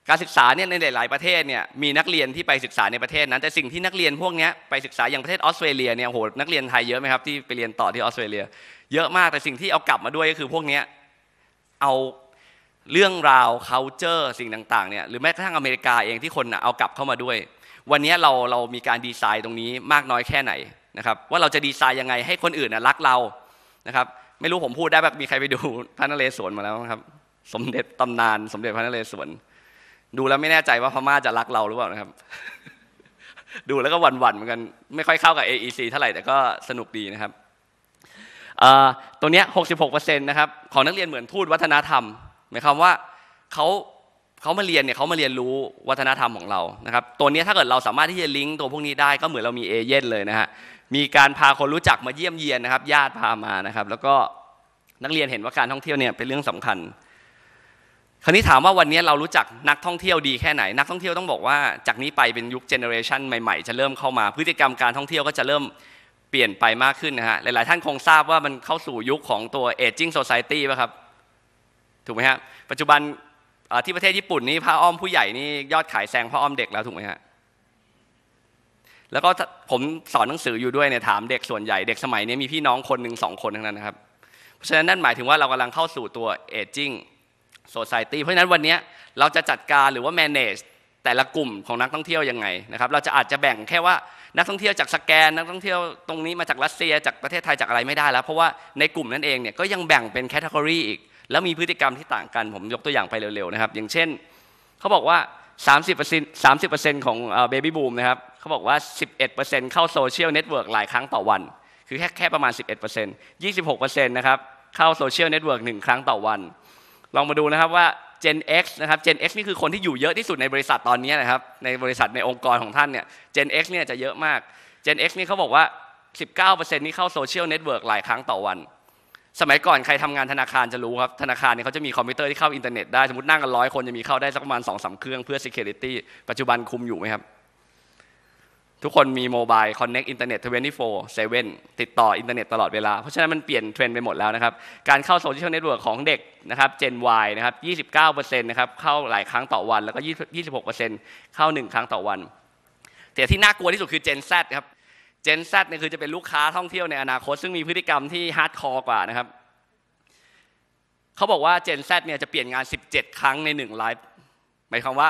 การศึกษาเนี่ยในหลายๆประเทศเนี่ยมีนักเรียนที่ไปศึกษาในประเทศนั้นแต่สิ่งที่นักเรียนพวกนี้ไปศึกษาอย่างประเทศออสเตรเลียเนี่ยโหนักเรียนไทยเยอะไหมครับที่ไปเรียนต่อที่ออสเตรเลีย เยอะมากแต่สิ่งที่เอากลับมาด้วยก็คือพวกนี้เอาเรื่องราว culture สิ่งต่างๆเนี่ยหรือแม้กระทั่งอเมริกาเองที่คนเอากลับเข้ามาด้วย วันนี้เราเรามีการดีไซน์ตรงนี้มากน้อยแค่ไหนนะครับว่าเราจะดีไซน์ยังไงให้คนอื่นรักเรานะครับ ไม่รู้ผมพูดได้แบบมีใครไปดูพระนเรศวรมาแล้วครับ สมเด็จตำนานสมเด็จพระนเรศวร ดูแล้วไม่แน่ใจว่าพม่าจะรักเราหรือเปล่านะครับ ดูแล้วก็หวั่นๆเหมือนกัน ไม่ค่อยเข้ากับ AEC เท่าไหร่แต่ก็สนุกดีนะครับตัวเนี้ย66%นะครับของนักเรียนเหมือนทูตวัฒนธรรม หมายความว่าเขาเขามาเรียนเนี่ยเขามาเรียนรู้วัฒนธรรมของเรานะครับตัวนี้ถ้าเกิดเราสามารถที่จะลิงก์ตัวพวกนี้ได้ก็เหมือนเรามีเอเจนต์เลยนะฮะมีการพาคนรู้จักมาเยี่ยมเยียนนะครับญาติพามานะครับแล้วก็นักเรียนเห็นว่าการท่องเที่ยวเนี่ยเป็นเรื่องสำคัญ คราวนี้ถามว่าวันนี้เรารู้จักนักท่องเที่ยวดีแค่ไหนนักท่องเที่ยวต้องบอกว่าจากนี้ไปเป็นยุคเจเนอเรชันใหม่ ๆ จะเริ่มเข้ามาพฤติกรรมการท่องเที่ยวก็จะเริ่มเปลี่ยนไปมากขึ้นนะฮะหลาย ๆท่านคงทราบว่ามันเข้าสู่ยุคของตัวเอจิ้งโซซายตี้ป่ะครับถูกไหมฮะปัจจุบันที่ประเทศญี่ปุ่นนี่ผ้าอ้อมผู้ใหญ่นี่ยอดขายแซงผ้าอ้อมเด็กแล้วถูกไหมฮะ แล้วก็ผมสอนหนังสืออยู่ด้วยเนี่ยถามเด็กส่วนใหญ่เด็กสมัยนี้มีพี่น้องคนหนึ่งสองคนทั้งนั้นนะครับ เพราะฉะนั้นนั่นหมายถึงว่าเรากำลังเข้าสู่ตัวเอจิ้งโซซายตี้เพราะฉะนั้นวันนี้เราจะจัดการหรือว่าแมネจแต่ละกลุ่มของนักท่องเที่ยวยังไงนะครับเราจะอาจจะแบ่งแค่ว่านักท่องเที่ยวจากสแกนนักท่องเที่ยวตรงนี้มาจากรัสเซียจากประเทศไทยจากอะไรไม่ได้แล้วเพราะว่าในกลุ่มนั้นเองเนี่ยก็ยังแบ่งเป็นแคตตาล็ออีกแล้วมีพฤติกรรมที่ต่างกันผมยกตัวอย่างไปเร็วๆนะครับอย่างเช่นเขาบอกว่า 30% 30%ของเบบี้บูมนะครับเขาบอกว่า 11%เข้าโซเชียลเน็ตเวิร์กหลายครั้งต่อวัน คือแค่แค่ประมาณ 11% 26%นะครับเข้าโซเชียลเน็ตเวิร์กหนึ่งครั้งต่อวัน ลองมาดูนะครับว่า Gen X นะครับ Gen X นี่คือคนที่อยู่เยอะที่สุดในบริษัทตอนนี้นะครับในบริษัทในองค์กรของท่านเนี่ย Gen X เนี่ยจะเยอะมาก Gen X นี่เขาบอกว่า19%นี่เข้าโซเชียลเน็ตเวิร์กหลายครั้งต่อวันสมัยก่อนใครทำงานธนาคารจะรู้ครับธนาคารเนี่ยเขาจะมีคอมพิวเตอร์ที่เข้าอินเทอร์เน็ตได้สมมตินั่งกันร้อยคนจะมีเข้าได้สักประมาณสองสาเครื่องเพื่อ Security ปัจจุบันคุมอยู่ไหมครับทุกคนมีโมบายคอนเน็กอินเทอร์เน็ต24 7ติดต่ออินเทอร์เน็ตตลอดเวลาเพราะฉะนั้นมันเปลี่ยนเทรนด์ไปหมดแล้วนะครับการเข้าโซเชียลเน็ตเวิร์กของเด็กนะครับ Gen Y นะครับ29%นะครับเข้าหลายครั้งต่อวัน แล้วก็26%เข้า 1 ครั้งต่อวัน แต่ที่น่ากลัวที่สุดคือ Gen Z ครับเจนซดเนี่ยคือจะเป็นลูกค้าท่องเที่ยวในอนาคต ซึ่งมีพฤติกรรมที่ฮาร์ดคอร์กว่านะครับ เขาบอกว่าเจนดเนี่ยจะเปลี่ยนงาน 17 ครั้งใน1ไลฟ์ หมายความว่า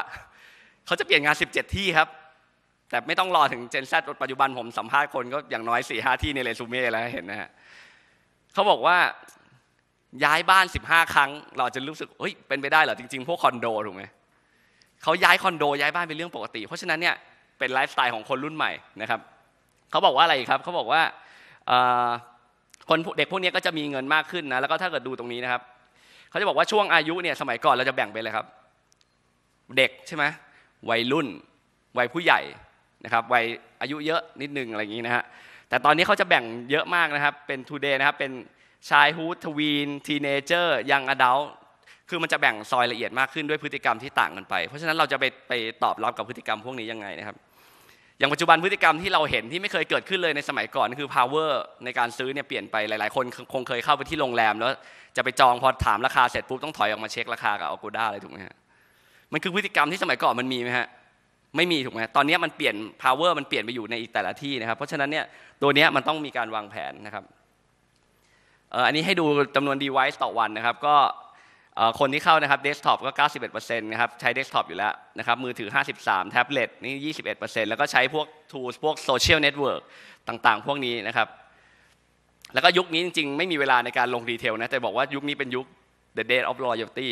เขาจะเปลี่ยนงาน 17 ที่ครับ แต่ไม่ต้องรอถึงเจนดปัจจุบันผมสัมภาษณ์คนก็อย่างน้อย4ี่ห้าที่ในเรซูเม่แล้วเห็นนะฮะเขาบอกว่าย้ายบ้าน 15 ครั้ง เราจะรู้สึกเฮ้ยเป็นไปได้เหรอจริง ๆ พวกคอนโดถูกไหมเขาย้ายคอนโดย้ายบ้านเป็นเรื่องปกติ เพราะฉะนั้นเนี่ยเป็นไลฟ์สไตล์ของคนรุ่นใหม่นะครับเขาบอกว่าอะไรครับ เขาบอกว่าคนเด็กพวกนี้ก็จะมีเงินมากขึ้นนะ แล้วก็ถ้าเกิดดูตรงนี้นะครับ เขาจะบอกว่าช่วงอายุเนี่ยสมัยก่อนเราจะแบ่งไปเลยครับ เด็กใช่ไหมวัยรุ่น วัยผู้ใหญ่นะครับวัยอายุเยอะนิดนึงอะไรอย่างนี้นะฮะแต่ตอนนี้เขาจะแบ่งเยอะมากนะครับเป็นทูเดย์นะครับเป็นชายฮูดทวีนทีเนเจอร์ยังอดัลคือมันจะแบ่งซอยละเอียดมากขึ้นด้วยพฤติกรรมที่ต่างกันไป เพราะฉะนั้นเราจะไปไปตอบรับกับพฤติกรรมพวกนี้ยังไงนะครับอย่างปัจจุบันพฤติกรรมที่เราเห็นที่ไม่เคยเกิดขึ้นเลยในสมัยก่อน คือ power ในการซื้อเนี่ยเปลี่ยนไปหลายๆคนคงเคยเข้าไปที่โรงแรม แล้ว จะไปจองพอถามราคาเสร็จปุ๊บต้องถอยออกมาเช็คราคากับอากูด้าเลยถูกไหมฮะมันคือพฤติกรรมที่สมัยก่อนมันมีไหมฮะไม่มีถูกไหมตอนนี้มันเปลี่ยน power มันเปลี่ยนไปอยู่ในอีกแต่ละที่นะครับ เพราะฉะนั้นเนี่ยตัวนี้มันต้องมีการวางแผนนะครับอันนี้ให้ดูจำนวน device ต่อวันนะครับก็คนที่เข้านะครับเดสก์ท็อปก็91%นะครับใช้เดสก์ท็อปอยู่แล้วนะครับมือถือ53แท็บเล็ตนี่21%แล้วก็ใช้พวกทูสพวกโซเชียลเน็ตเวิร์กต่างๆ พวกนี้นะครับแล้วก็ยุคนี้จริงๆไม่มีเวลาในการลงดีเทลนะ แต่บอกว่ายุคนี้เป็นยุค the d a y of loyalty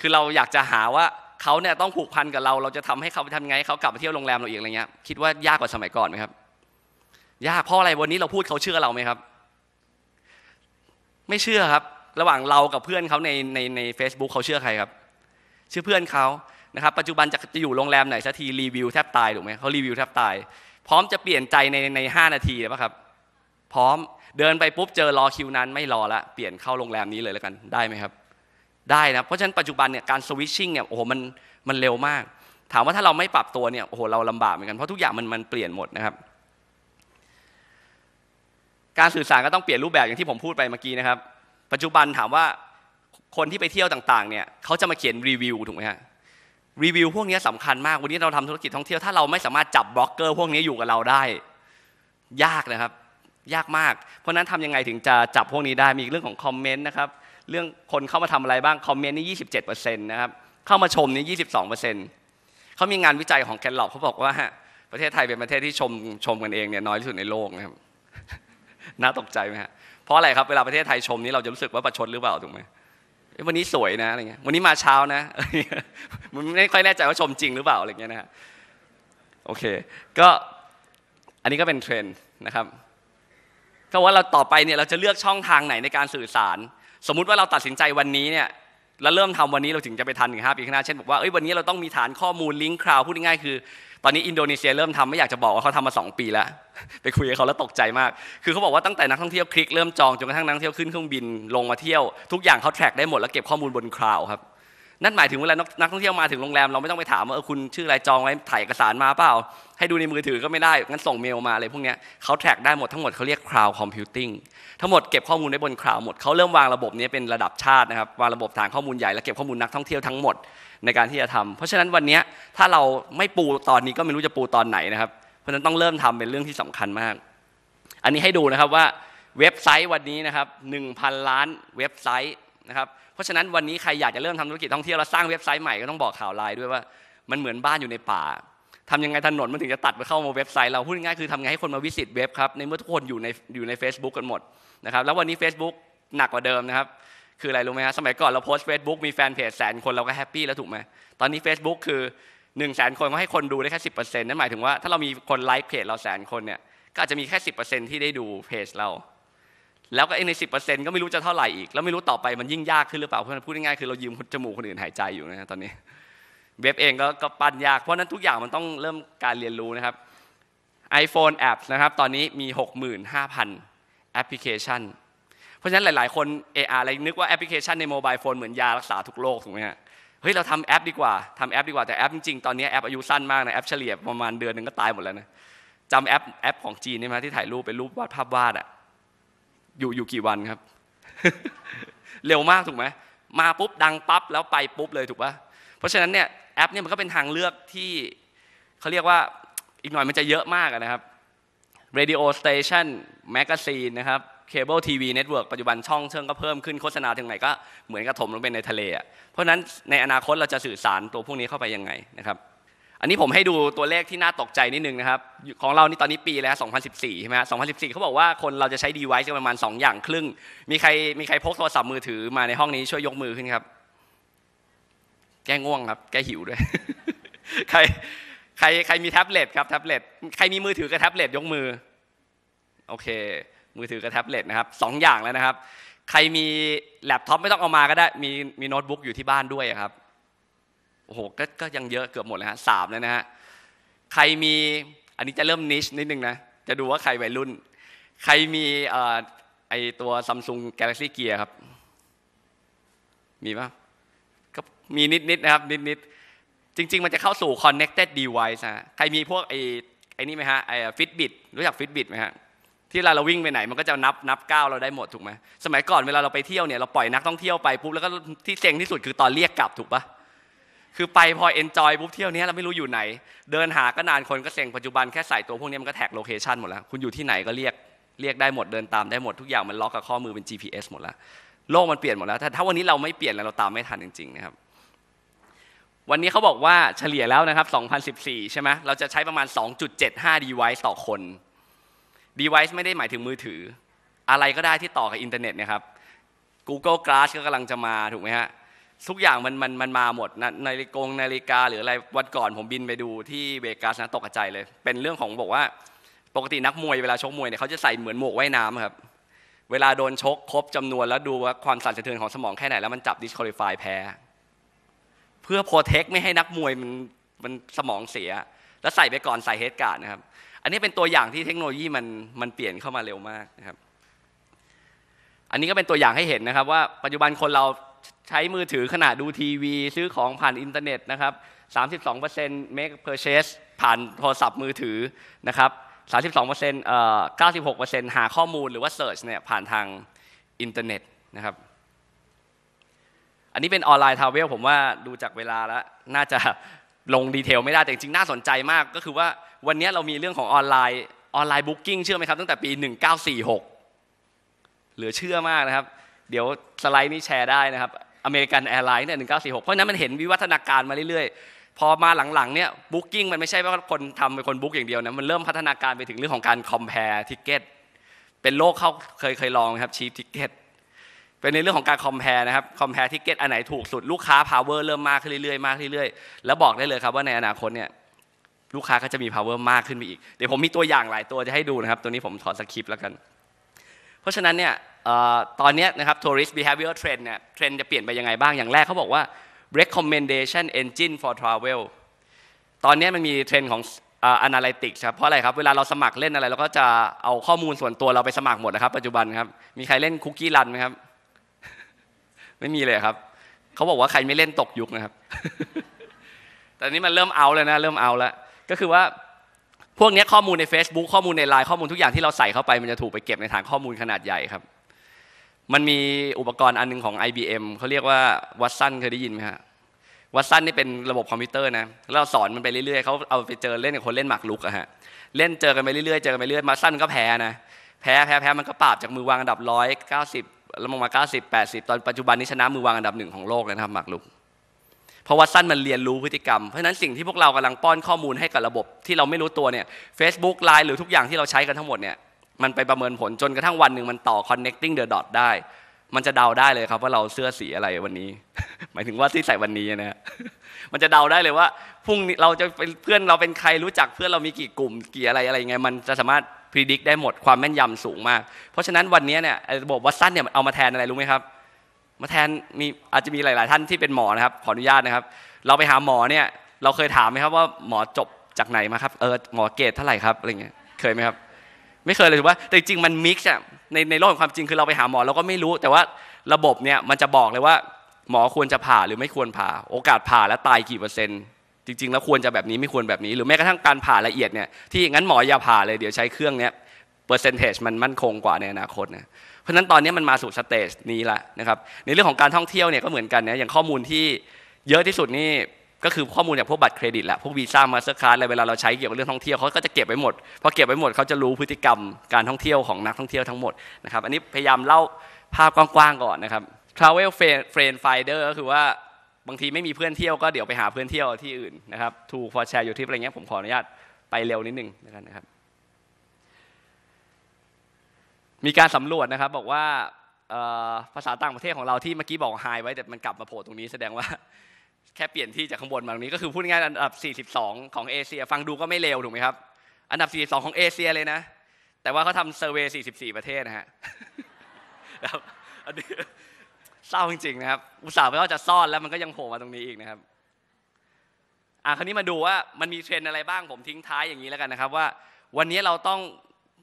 คือเราอยากจะหาว่าเขาเนี่ยต้องผูกพันกับเรา เราจะทำให้เขาทำไงให้เขากลับมาเที่ยวโรงแรมเราอีกอะไรเงี้ยคิดว่ายากกว่าสมัยก่อนไหมครับยากเพราะอะไรวันนี้เราพูดเขาเชื่อเราไหมครับ ไม่เชื่อครับระหว่างเรากับเพื่อนเขาในในในเฟซบุ๊กเขาเชื่อใครครับ เชื่อเพื่อนเขานะครับ ปัจจุบันจะจะอยู่โรงแรมไหนสักทีรีวิวแทบตายถูกไหมเขารีวิวแทบตาย พร้อมจะเปลี่ยนใจในในห้านาทีหรือเปล่าครับพร้อมเดินไปปุ๊บเจอรอคิวนั้นไม่รอละ เปลี่ยนเข้าโรงแรมนี้เลยแล้วกันได้ไหมครับ ได้นะ เพราะฉะนั้นปัจจุบันเนี่ยการสวิชชิ่งเนี่ยโอ้โหมันมันเร็วมาก ถามว่าถ้าเราไม่ปรับตัวเนี่ยโอ้โหเราลำบากเหมือนกันเพราะทุกอย่างมันมันเปลี่ยนหมดนะครับการสื่อสารก็ต้องเปลี่ยนรูปแบบอย่างที่ผมพูดไปเมื่อกี้นะครับปัจจุบันถามว่าคนที่ไปเที่ยวต่างๆ เนี่ยเขาจะมาเขียนรีวิวถูกไหมฮะรีวิวพวกนี้สำคัญมากวันนี้เราทำธุรกิจท่องเที่ยว ถ้าเราไม่สามารถจับบล็อกเกอร์พวกนี้อยู่กับเราได้ ยากนะครับ ยากมากเพราะนั้นทำยังไงถึงจะจับพวกนี้ได้มีเรื่องของคอมเมนต์นะครับเรื่องคนเข้ามาทำอะไรบ้างคอมเมนต์นี่ยซ็นะครับเข้ามาชมนี่องเขามีงานวิจัยของแกนหลอกเขาบอกว่า ประเทศไทยเป็นประเทศที่ชมชมกันเองเนี่ยน้อยที่สุดในโลกนะครับน่าตกใจไหมฮะเพราะอะไรครับเวลาประเทศไทยชมนี้เราจะรู้สึกว่าประชดหรือเปล่าถูกไหมวันนี้สวยนะอะไรเงี้ยวันนี้มาเช้านะ มันไม่ค่อยแน่ใจว่าชมจริงหรือเปล่าอะไรเงี้ยนะฮะโอเค ก็อันนี้ก็เป็นเทรนด์นะครับก็ว่าเราต่อไปเนี่ยเราจะเลือกช่องทางไหนในการสื่อสาร สมมุติว่าเราตัดสินใจวันนี้เนี่ยแล้วเริ่มทำวันนี้เราถึงจะไปทันถึงห้าปีข้างหน้าเช่นบอกว่าเอ้ยวันนี้เราต้องมีฐานข้อมูลลิงก์คลาวพูดง่ายๆคือ ตอนนี้อินโดนีเซียเริ่มทำไม่อยากจะบอกว่าเขาทำมาสองปีแล้วไปคุยกับเขาแล้วตกใจมากคือเขาบอกว่าตั้งแต่นักท่องเที่ยวคลิกเริ่มจองจนกระทั่งนักท่องเที่ยวขึ้นเครื่องบินลงมาเที่ยว ทุกอย่างเขาแทร็กได้หมดแล้วเก็บข้อมูลบนคลาวครับนั่นหมายถึงเวลานักท่องเที่ยวมาถึงโรงแรมเราไม่ต้องไปถามว่าคุณชื่ออะไรจองไว้ถ่ายเอกสารมาเปล่าให้ดูในมือถือก็ไม่ได้งั้นส่งเมลมาอะไรพวกนี้เขาแทร็กได้หมดทั้งหมดเขาเรียก cloud computing ทั้งหมดเก็บข้อมูลได้บน cloud หมดเขาเริ่มวางระบบนี้เป็นระดับชาตินะครับวางระบบฐานข้อมูลใหญ่และเก็บข้อมูลนักท่องเที่ยวทั้งหมดในการที่จะทำ เพราะฉะนั้นวันนี้ถ้าเราไม่ปูตอนนี้ก็ไม่รู้จะปูตอนไหนนะครับ เพราะฉะนั้นต้องเริ่มทำเป็นเรื่องที่สำคัญมาก อันนี้ให้ดูนะครับว่าเว็บไซต์วันนี้นะครับงพันล้านเว็บไซต์นะครับเพราะฉะนั้นวันนี้ใครอยากจะเริ่มทำธุรกิจท่องเที่ยวแล้วสร้างเว็บไซต์ใหม่ก็ต้องบอกข่าวไลน์ด้วยว่ามันเหมือนบ้านอยู่ในป่าทำยังไงถนนมันถึงจะตัดไปเข้ามาเว็บไซต์เราพูดง่ายคือทำไงให้คนมาวิสิตเว็บครับในเมื่อทุกคนอยู่ในอยู่ใน Facebook กันหมดนะครับแล้ววันนี้ Facebook หนักกว่าเดิมนะครับคืออะไรรู้ไหมฮะสมัยก่อนเราโพสเฟซบุ๊กมีแฟนเพจแสนคนเราก็แฮปปี้แล้วถูกไหมตอนนี้ Facebook คือ1นึ่งแสนคนก็ให้คนดูได้แค่สิบเเปอร์ซ็นต์นั่นหมายถึงว่า ถ้าเรามีคนไลค์เพจเราแสนคนเนี่ยก็อาจจะมีแค่ต์ที่ได้ดูเพจเราแล้วก็ไอในสิก็ไม่รู้จะเท่าไหร่อีก แล้วไม่รู้ต่อไปมันยิ่งยากขึ้นหรือเปล่า เพราะนพูดง่ายๆ คือเรายืมจมูกคนอื่นหายใจอยู่นะตอนนี้ เว็บเองก็ก็ปั่นยาก เพราะนั้นทุกอย่างมันต้องเริ่มการเรียนรู้นะครับ iPhone App นะครับตอนนี้มี 65,000 แอปพลิเคชัน เพราะฉะนั้นหลายๆคน AR อะไรนึกว่าแอปพลิเคชันในโมบายโฟนเหมือนยารักษาทุกโรคถูกไหมฮะเฮ้ยเราทำแอปดีกว่าทำแอป ดีกว่า แต่แอปจริงๆ ตอนนี้แอปอายุสั้นมากนะ แอปเฉลี่ยประมาณเดือนหนึ่งก็ตายหมดแล้วนะจำแอปแอปของจีนนี่ไหมที่ถ่ายรูปเป็นรูปวาดภาพวาดอะอยู่อยู่กี่วันครับ เร็วมากถูกไหมมาปุ๊บดังปั๊บแล้วไปปุ๊บเลยถูกปะเพราะฉะนั้นเนี่ยแอปเนี่ยมันก็เป็นทางเลือกที่เขาเรียกว่าอีกหน่อยมันจะเยอะมากนะครับ radio station magazine นะครับ cable TV network ปัจจุบัน ช่องเชิงก็เพิ่มขึ้นโฆษณาถึงไหนก็ เหมือนกระถมลงไปในทะเลอ่ะเพราะนั้นในอนาคตเราจะสื่อสารตัวพวกนี้เข้าไปยังไงนะครับอันนี้ผมให้ดูตัวเลขที่น่าตกใจนิดนึงนะครับ ของเรานี่ตอนนี้ปีแล้ว 2014 ใช่ไหมฮะ2014 เขาบอกว่าคนเราจะใช้ดีไวซ์ประมาณ2อย่าง ครึ่ง มีใครมีใครพกโทรศัพท์มือถือมาในห้องนี้ช่วยยกมือขึ้นครับ แก้ง่วงครับ แก้หิวด้วย ใครใครใครมีแท็บเล็ตครับแท็บเล็ตใครมีมือถือกับแท็บเล็ตยกมือ โอเค มือถือกับแท็บเล็ตนะครับสองอย่างแล้วนะครับใครมีแล็ปท็อปไม่ต้องเอามาก็ได้มีมีโน้ตบุ๊กอยู่ที่บ้านด้วยครับโอ้โหกก็ยังเยอะเกือบหมดเลยฮะสามเลยนะฮะ ใครมี อันนี้จะเริ่มนิชนิดนึงนะ จะดูว่าใครวัยรุ่น ใครมีไอตัวซัมซุงแกลกซี่เกียร์ครับ มีปะก็มีนิด ๆ นะครับนิดๆจริง ๆ มันจะเข้าสู่ connected device ฮะใครมีพวก ไอไอนี่ไหมฮะ ไอฟิตบิตรู้จักฟิตบิตไหมฮะ ที่เราเราวิ่งไปไหน มันก็จะนับนับก้าวเราได้หมดถูกไหมสมัยก่อนเวลาเราไปเที่ยวเนี่ยเราปล่อยนักท่องเที่ยวไปปุ๊บแล้วก็ที่เซ็งที่สุดคือตอนเรียกกลับถูกปะคือไปพอเอนจอยปุ๊บเที่ยวนี้เราไม่รู้อยู่ไหนเดินหาก็นานคนก็เซ็งปัจจุบันแค่ใส่ตัวพวกนี้มันก็แท็กโลเคชันหมดแล้วคุณอยู่ที่ไหนก็เรียกเรียกได้หมดเดินตามได้หมดทุกอย่างมันล็อกกับข้อมือเป็น GPS หมดแล้ว โลกมันเปลี่ยนหมดแล้ว ถ้าวันนี้เราไม่เปลี่ยนแล้วเราตามไม่ทันจริงๆนะครับวันนี้เขาบอกว่าเฉลี่ยแล้วนะครับ2014 ใช่ไหมเราจะใช้ประมาณ 2.75 device ต่อคน device ไม่ได้หมายถึงมือถือ อะไรก็ได้ที่ต่อกับอินเทอร์เน็ตนะครับ Google Glass ก็กำลังจะมาถูกไหมฮะทุกอย่างมันมันมันมาหมดนนาฬิกงนาฬิกา หรืออะไรวันก่อนผมบินไปดูที่เวกาสนะตกใจเลย เป็นเรื่องของบอกว่าปกตินักมวยเวลาชกมวยเนี่ยเขาจะใส่เหมือนหมวกว่ายน้ำครับเวลาโดนชกครบจำนวนแล้วดูว่าความสั่นสะเทือนของสมองแค่ไหนแล้วมันจับดิสคอลิฟายแพ้เพื่อโปรเทคไม่ให้นักมวยมันมันสมองเสีย แล้วใส่ไปก่อนใส่เฮดการ์ดนะครับ อันนี้เป็นตัวอย่างที่เทคโนโลยีมันมันเปลี่ยนเข้ามาเร็วมากนะครับอันนี้ก็เป็นตัวอย่างให้เห็นนะครับว่าปัจจุบันคนเราใช้มือถือขณะดูทีวี ซื้อของผ่านอินเทอร์เน็ตนะครับ32% make purchase ผ่านโทรศัพท์มือถือนะครับ32%เอ่อ96%หาข้อมูลหรือว่า search เนี่ยผ่านทางอินเทอร์เน็ตนะครับ อันนี้เป็นออนไลน์ทาวเวลผมว่าดูจากเวลาแล้วน่าจะลงดีเทลไม่ได้แต่จริงๆน่าสนใจมาก ก็คือว่าวันนี้เรามีเรื่องของออนไลน์ออนไลน์บุ๊กิ้งเชื่อไหมครับตั้งแต่ปี1946เหลือเชื่อมากนะครับเดี๋ยวสไลด์นี้แชร์ได้นะครับอเมริกันแอร์ไลน์เนี่ยหนึ่งเก้าสี่หกเพราะนั้นมันเห็นวิวัฒนาการมาเรื่อยๆพอมาหลังๆเนี่ยบุ๊กิ้งมันไม่ใช่ว่าคนทำเป็นคนบุ๊กอย่างเดียวนะมันเริ่มพัฒนาการไปถึงเรื่องของการคอมเพลทิเกตเป็นโลกเขาเคยเคยลองครับชีฟทิเกตเป็นในเรื่องของการคอมเพลนะครับคอมเพลทิเกตอันไหนถูกสุดลูกค้าพาวเวอร์เริ่มมากขึ้นเรื่อยๆมากเรื่อยๆแล้วบอกได้เลยครับ ว่าในอนาคตเนี่ยลูกค้าก็จะมีพาวเวอร์มากขึ้นไปอีกเดี๋ยวผมมีตัวอย่างหลายตัวจะให้ดูนะครับตัวนี้ผมถอดสคริปต์แล้วกัน เพราะฉะนั้นเนี่ยตอนนี้นะครับ tourist behavior trend เนี่ยเทรนจะเปลี่ยนไปยังไงบ้าง อย่างแรกเขาบอกว่า recommendation engine for travel ตอนนี้มันมีเทรนของ analytics ครับ เพราะอะไรครับ เวลาเราสมัครเล่นอะไรเราก็จะเอาข้อมูลส่วนตัวเราไปสมัครหมดนะครับ ปัจจุบันครับ มีใครเล่นคุกกี้รันไหมครับ ไม่มีเลยครับ เขาบอกว่าใครไม่เล่นตกยุคนะครับ แต่นี้มันเริ่มเอาแล้วนะ เริ่มเอาแล้วก็คือว่า พวกนี้ข้อมูลใน Facebook ข้อมูลในไลน์ข้อมูลทุกอย่างที่เราใส่เข้าไปมันจะถูกไปเก็บในฐานข้อมูลขนาดใหญ่ครับมันมีอุปกรณ์อันนึงของ IBM เขาเรียกว่าวัตสันเคยได้ยินไหมฮะวัตสันนี่เป็นระบบคอมพิวเตอร์นะแล้วเราสอนมันไปเรื่อยๆเขาเอาไปเจอเล่นกับคนเล่นหมากรุกอะฮะเล่นเจอกันไปเรื่อยๆเจอกันไปเรื่อยวัตสันก็แพ้นะแพ้แพ้แพ้มันก็ปราบจากมือวางอันดับร้อยเก้าสิบแล้วมองมาเก้าสิบแปดสิบตอนปัจจุบันนี้ชนะมือวางอันดับหนึ่งของโลกนะครับหมากรุก เพราะวัตสันมันเรียนรู้พฤติกรรม เพราะฉะนั้นสิ่งที่พวกเรากำลังป้อนข้อมูลให้กับระบบที่เราไม่รู้ตัวเนี่ย Facebook Line หรือทุกอย่างที่เราใช้กันทั้งหมดเนี่ยมันไปประเมินผลจนกระทั่งวันหนึ่งมันต่อ connecting the dot ได้ มันจะเดาได้เลยครับว่าเราเสื้อสีอะไรวันนี้ หมายถึงว่าที่ใส่วันนี้นะมันจะเดาได้เลยว่าพรุ่งนี้เราจะเป็นเพื่อนเราเป็นใครรู้จัก เพื่อนเรามีกี่กลุ่มกี่อะไรอะไรยังไง มันจะสามารถพิจิตรได้หมดความแม่นยำสูงมาก เพราะฉะนั้นวันนี้เนี่ยระบบวัตสันเนี่ยเอามาแทนอะไรรู้ไหมครับ มาแทนมีอาจจะมีหลาย ๆ ท่านที่เป็นหมอนะครับขออนุญาตนะครับ เราไปหาหมอเนี่ย เราเคยถามไหมครับว่าหมอจบจากไหนมาครับเออหมอเกรดเท่าไหร่ครับอะไรเงี้ยเคยไหมครับไม่เคยเลยถูกว่า แต่จริงมันมิกซ์อะในในโลกของความจริงคือเราไปหาหมอเราก็ไม่รู้แต่ว่าระบบเนี่ยมันจะบอกเลยว่าหมอควรจะผ่าหรือไม่ควรผ่า โอกาสผ่าและตายกี่เปอร์เซ็นต์จริงๆ แล้วควรจะแบบนี้ไม่ควรแบบนี้ หรือแม้กระทั่งการผ่าละเอียดเนี่ยที่งั้นหมออย่าผ่าเลยเดี๋ยวใช้เครื่องเนี้ยเปอร์เซนเทจมันมั่นคงกว่าในอนาคตนะเพราะฉะนั้นตอนนี้มันมาสู่สเตจนี้ละนะครับในเรื่องของการท่องเที่ยวเนี่ยก็เหมือนกันเนียอย่างข้อมูลที่เยอะที่สุดนี่ก็คือข้อมูลจากพวกบัตรเครดิตแหละ พวกวีซ่ามาสเตอร์คาร์ดอะไรเวลาเราใช้เกี่ยวกับเรื่องท่องเที่ยวเขาก็จะเก็บไว้หมด พอเก็บไว้หมดเขาจะรู้พฤติกรรมการท่องเที่ยวของนักท่องเที่ยวทั้งหมดนะครับ อันนี้พยายามเล่าภาพกว้างๆก่อนนะครับ Travel Friend Finder ก็คือว่าบางทีไม่มีเพื่อนเที่ยวก็เดี๋ยวไปหาเพื่อนเที่ยวที่อื่นนะครับ ถูกพอแชร์อยู่ที่อะไรเงี้ย ผมขออนุญาตไปเร็วนิดนึงนะครับ มีการสำรวจนะครับบอกว่าภาษาต่างประเทศของเราที่เมื่อกี้บอกไฮไว้แต่มันกลับมาโผล่ตรงนี้แสดงว่าแค่เปลี่ยนที่จากข้างบนมาตรงนี้ก็คือพูดง่ายอันดับ 42 ของเอเชีย ฟังดูก็ไม่เลวถูกไหมครับ อันดับ 42 ของเอเชียเลยนะ แต่ว่าเขาทำเซอร์เวย์44 ประเทศนะฮะครับอันนี้เศร้าจริงๆนะครับ อุตส่าห์ไปว่าจะซ่อนแล้วมันก็ยังโผล่มาตรงนี้อีกนะครับอ่ะคราวนี้มาดูว่ามันมีเทรนอะไรบ้างผมทิ้งท้ายอย่างนี้แล้วกันนะครับ ว่าวันนี้เราต้อง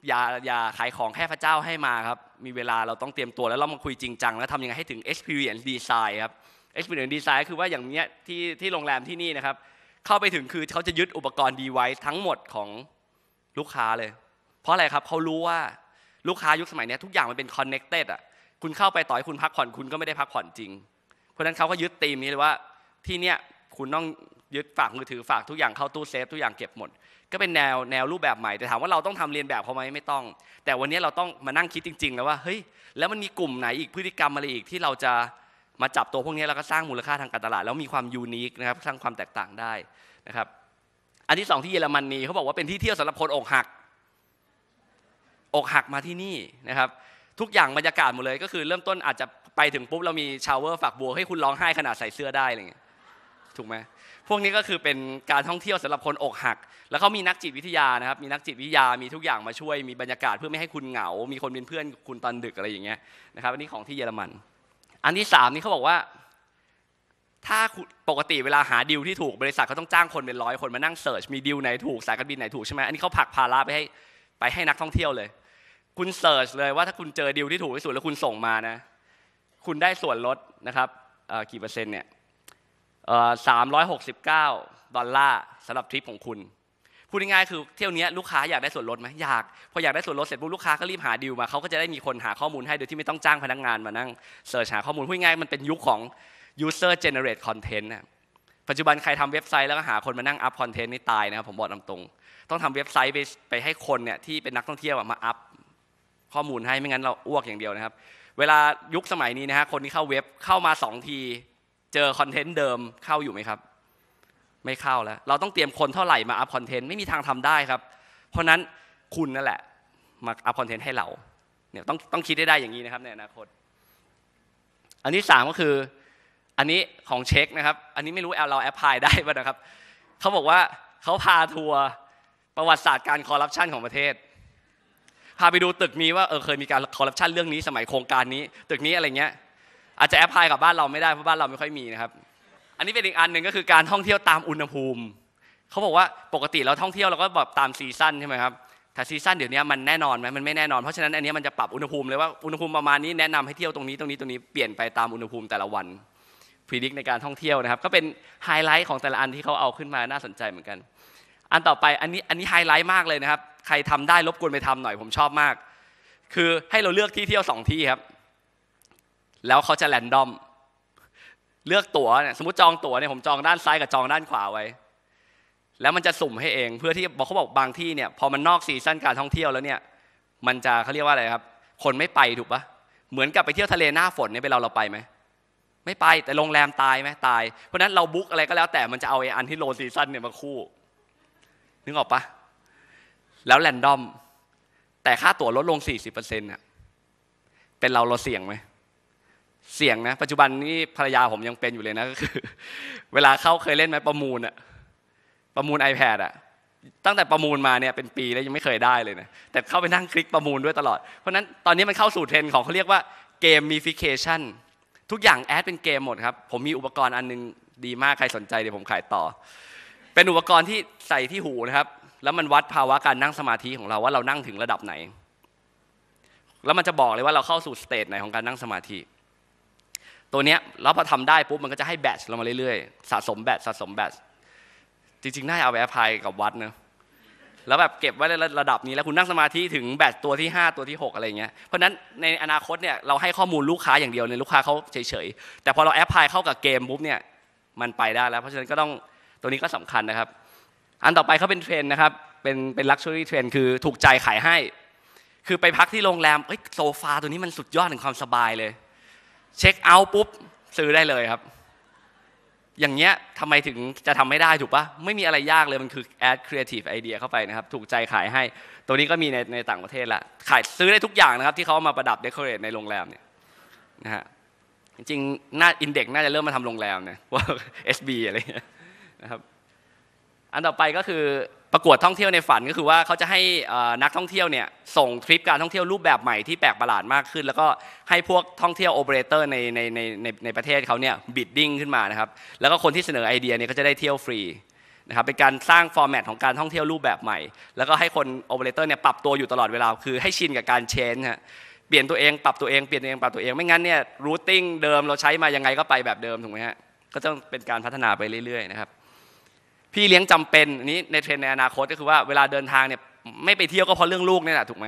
อย่าอย่าขายของแค่พระเจ้าให้มาครับ มีเวลาเราต้องเตรียมตัวแล้วเรามาคุยจริงจังแล้วทำยังไงให้ถึง experience design ครับ experience design คือว่าอย่างเนี้ยที่ที่โรงแรมที่นี่นะครับเข้าไปถึงคือเขาจะยึดอุปกรณ์ device ทั้งหมดของลูกค้าเลย เพราะอะไรครับเขารู้ว่าลูกค้ายุคสมัยนี้ทุกอย่างมันเป็น connected อ่ะ คุณเข้าไปต่อยคุณพักผ่อนคุณก็ไม่ได้พักผ่อนจริง เพราะฉะนั้นเขาก็ยึดธีมนี้เลยว่าที่เนี้ยคุณต้องยึดฝากมือถือฝากทุกอย่างเข้าตู้เซฟทุกอย่างเก็บหมด ก็เป็นแนวแนวรูปแบบใหม่แต่ถามว่าเราต้องทำเรียนแบบเขาไหมไม่ต้อง แต่วันนี้เราต้องมานั่งคิดจริงๆแล้วว่าเฮ้ยแล้วมันมีกลุ่มไหนอีกพฤติกรรมอะไรอีกที่เราจะมาจับตัวพวกนี้แล้วก็สร้างมูลค่าทางการตลาดแล้วมีความยูนิคนะครับสร้างความแตกต่างได้นะครับ อันที่สองที่เยอรมนนีเขาบอกว่าเป็นที่เที่ยวสำหรับคนอกหัก อกหักมาที่นี่นะครับ ทุกอย่างบรรยากาศหมดเลย ก็คือเริ่มต้นอาจจะไปถึงปุ๊บเรามีชาวเวอร์ฝักบัวให้ คุณร้องไห้ขนาดใส่เสื้อได้อะไรเงี้ยถูกไหมพวกนี้ก็คือเป็นการท่องเที่ยวสำหรับคนอกหัก แล้วเขามีนักจิตวิทยานะครับมีนักจิตวิทยามีทุกอย่างมาช่วยมีบรรยากาศเพื่อไม่ให้คุณเหงา มีคนเป็นเพื่อนคุณตอนดึกอะไรอย่างเงี้ยนะครับอันนี้ของที่เยอรมัน อันที่สามนี่เขาบอกว่าถ้าปกติเวลาหาดีลที่ถูกบริษัทเขาต้องจ้างคนเป็นร้อยคนมานั่งเสิร์ชมีดีลไหนถูกสายการบินไหนถูกใช่ไหมอันนี้เขาผลักพาราไปให้ไปให้นักท่องเที่ยวเลย คุณเสิร์ชเลยว่าถ้าคุณเจอดีลที่ถูกที่สุดแล้วคุณส่งมานะคุณได้ส่วนลดนะครับกี่เปอร์เซ็นต์เนี่ย369 ดอลลาร์สำหรับทริปของคุณพูดง่ายๆคือเที่ยวนี้ลูกค้าอยากได้ส่วนลดไหมอยากพออยากได้ส่วนลดเสร็จปุ๊บลูกค้าก็รีบหาดีลมาเขาก็จะได้มีคนหาข้อมูลให้โดยที่ไม่ต้องจ้างพนักงานมานั่งเสิร์ชหาข้อมูลพูดง่ายมันเป็นยุคของ user generate content นะปัจจุบันใครทำเว็บไซต์แล้วก็หาคนมานั่งอัพคอนเทนต์นี่ตายนะครับผมบอกตามตรงต้องทำเว็บไซต์ไปไปให้คนเนี่ยที่เป็นนักท่องเที่ยวมาอัพข้อมูลให้ไม่งั้นเราอ้วกอย่างเดียวนะครับ เวลายุคสมัยนี้นะฮะคนที่เข้าเว็บเข้ามา2ทีเจอคอนเทนต์เดิมเข้าอยู่ไหมครับ ไม่เข้าแล้วเราต้องเตรียมคนเท่าไหร่มาอัพคอนเทนต์ไม่มีทางทำได้ครับ เพราะนั้นคุณนั่นแหละ มาอัพคอนเทนต์ให้เราเนี่ยต้องต้องคิดได้ได้อย่างนี้นะครับในอนาคตอันที่3ก็คืออันนี้ของเช็คนะครับอันนี้ไม่รู้เราแอพพลายได้ป่ะนะครับเขาบอกว่าเขาพาทัวร์ประวัติศาสตร์การคอร์รัปชันของประเทศพาไปดูตึกนี้ว่าเออเคยมีการคอร์รัปชันเรื่องนี้สมัยโครงการนี้ ตึกนี้อะไรเงี้ยอาจจะแอพพลายกับบ้านเราไม่ได้เพราะบ้านเราไม่ค่อยมีนะครับ อันนี้เป็นอีกอันหนึ่งก็คือการท่องเที่ยวตามอุณหภูมิ เขาบอกว่าปกติเราท่องเที่ยวเราก็แบบตามซีซั่นใช่ไหมครับ แต่ซีซั่นเดี๋ยวนี้มันแน่นอนไหมมันไม่แน่นอนเพราะฉะนั้นอันนี้มันจะปรับอุณหภูมิเลยว่าอุณหภูมิประมาณนี้แนะนำให้เที่ยวตรงนี้ตรงนี้ตรงนี้เปลี่ยนไปตามอุณหภูมิแต่ละวันพีดิกในการท่องเที่ยวนะครับก็เป็นไฮไลท์ของแต่ละอันที่เขาเอาขึ้นมาน่าสนใจเหมือนกัน อันต่อไปอันนี้อันนี้ไฮไลท์มากเลยนะครับใครทำได้รบกวนไปทำหน่อยผมชอบมาก คือให้เราเลือกที่เที่ยว2ที่ครับแล้วเขาจะแรนดอมเลือกตั๋วเนี่ยสมมติจองตั๋วเนี่ยผมจองด้านซ้ายกับจองด้านขวาไว้ แล้วมันจะสุ่มให้เองเพื่อที่บอกเขาบอกบางที่เนี่ย พอมันนอกซีซั่นการท่องเที่ยวแล้วเนี่ย มันจะเขาเรียกว่าอะไรครับ คนไม่ไปถูกปะเหมือนกับไปเที่ยวทะเลหน้าฝนเนี่ยเป็นเราเราไปไหมไม่ไปแต่โรงแรมตายไหมตายเพราะนั้นเราบุ๊กอะไรก็แล้วแต่มันจะเอาไอ้อันที่โลซีซันเนี่ยมาคู่ นึกออกปะแล้วแรนดอม แต่ค่าตั๋วลดลง 40%เปอร์เซ็นต์่ยเป็นเราเราเสี่ยงไหมเสี่ยงนะปัจจุบันนี้ภรรยาผมยังเป็นอยู่เลยนะก็คือ เวลาเข้าเคยเล่นไหมประมูลอะประมูล iPad อะตั้งแต่ประมูลมาเนี่ยเป็นปีแล้วยังไม่เคยได้เลยนะแต่เข้าไปนั่งคลิกประมูลด้วยตลอดเพราะนั้นตอนนี้มันเข้าสู่เทรนด์ของเขาเรียกว่าเกมมิฟิเคชันทุกอย่างแอดเป็นเกมหมดครับผมมีอุปกรณ์อันนึงดีมากใครสนใจเดี๋ยวผมขายต่อ เป็นอุปกรณ์ที่ใส่ที่หูนะครับแล้วมันวัดภาวะการนั่งสมาธิของเราว่าเรานั่งถึงระดับไหน แล้วมันจะบอกเลยว่าเราเข้าสู่สเตจไหนของการนั่งสมาธิตัวเนี้ยแล้วพอทำได้ปุ๊บมันก็จะให้แบตเรามาเรื่อยๆ สะสมแบตสะสมแบตจริงๆน่าเอาไปแอปพลายกับวัดเนอะแล้วแบบเก็บไว้ระดับนี้แล้วคุณนั่งสมาธิถึงแบตตัวที่ 5 ตัวที่ 6 อะไรเงี้ยเพราะนั้นในอนาคตเนี่ยเราให้ข้อมูลลูกค้าอย่างเดียวเนยลูกค้าเขาเฉยๆแต่พอเราแอปพลายเข้ากับเกมปุ๊บเนี่ยมันไปได้แล้วเพราะฉะนั้นก็ต้องตัวนี้ก็สำคัญนะครับอันต่อไปเขาเป็นเทรนนะครับเป็นเป็นลักชัวรี่เทรนคือถูกใจขายให้ คือไปพักที่โรงแรมเอ้ยโซฟาตัวนี้มันสุดยอดถึงความสบายเลยเช็คเอาท์ปุ๊บซื้อได้เลยครับ อย่างเงี้ยทำไมถึงจะทำไม่ได้ถูกปะไม่มีอะไรยากเลยมันคือ add creative idea เข้าไปนะครับถูกใจขายให้ ตัวนี้ก็มีในในต่างประเทศละขายซื้อได้ทุกอย่างนะครับ ที่เขามาประดับ decorate ในโรงแรมเนี่ยนะฮะจริงๆน่าอินเด็กน่าจะเริ่มมาทำโรงแรมเนี่ยว่า SB อะไรเงี้ยนะครับอันต่อไปก็คือประกวดท่องเที่ยวในฝันก็คือว่าเขาจะให้นักท่องเที่ยวเนี่ยส่งทริปการท่องเที่ยวรูปแบบใหม่ที่แปลกประหลาดมากขึ้นแล้วก็ให้พวกท่องเที่ยวโอเปอเรเตอร์ในในในในในประเทศเขาเนี่ยบิดดิ้งขึ้นมานะครับแล้วก็คนที่เสนอไอเดียเนี่ยก็จะได้เที่ยวฟรีนะครับเป็นการสร้างฟอร์แมตของการท่องเที่ยวรูปแบบใหม่แล้วก็ให้คนโอเปอเรเตอร์เนี่ยปรับตัวอยู่ตลอดเวลาคือให้ชินกับการเชนฮะเปลี่ยนตัวเองปรับตัวเองเปลี่ยนตัวเองปรับตัวเอง ไม่งั้นเนี่ยรูทติ้งเดิมเราใช้มายังไงก็ไปแบบเดิมถูกไหมฮะก็ต้องเป็นการพัฒนาไปเรื่อย ๆนะครับพี่เลี้ยงจำเป็นนนี้ในเทรนในอนาคต ก็คือว่าเวลาเดินทางเนี่ยไม่ไปเที่ยวก็เพราะเรื่องลูกนี่แหละถูกไหม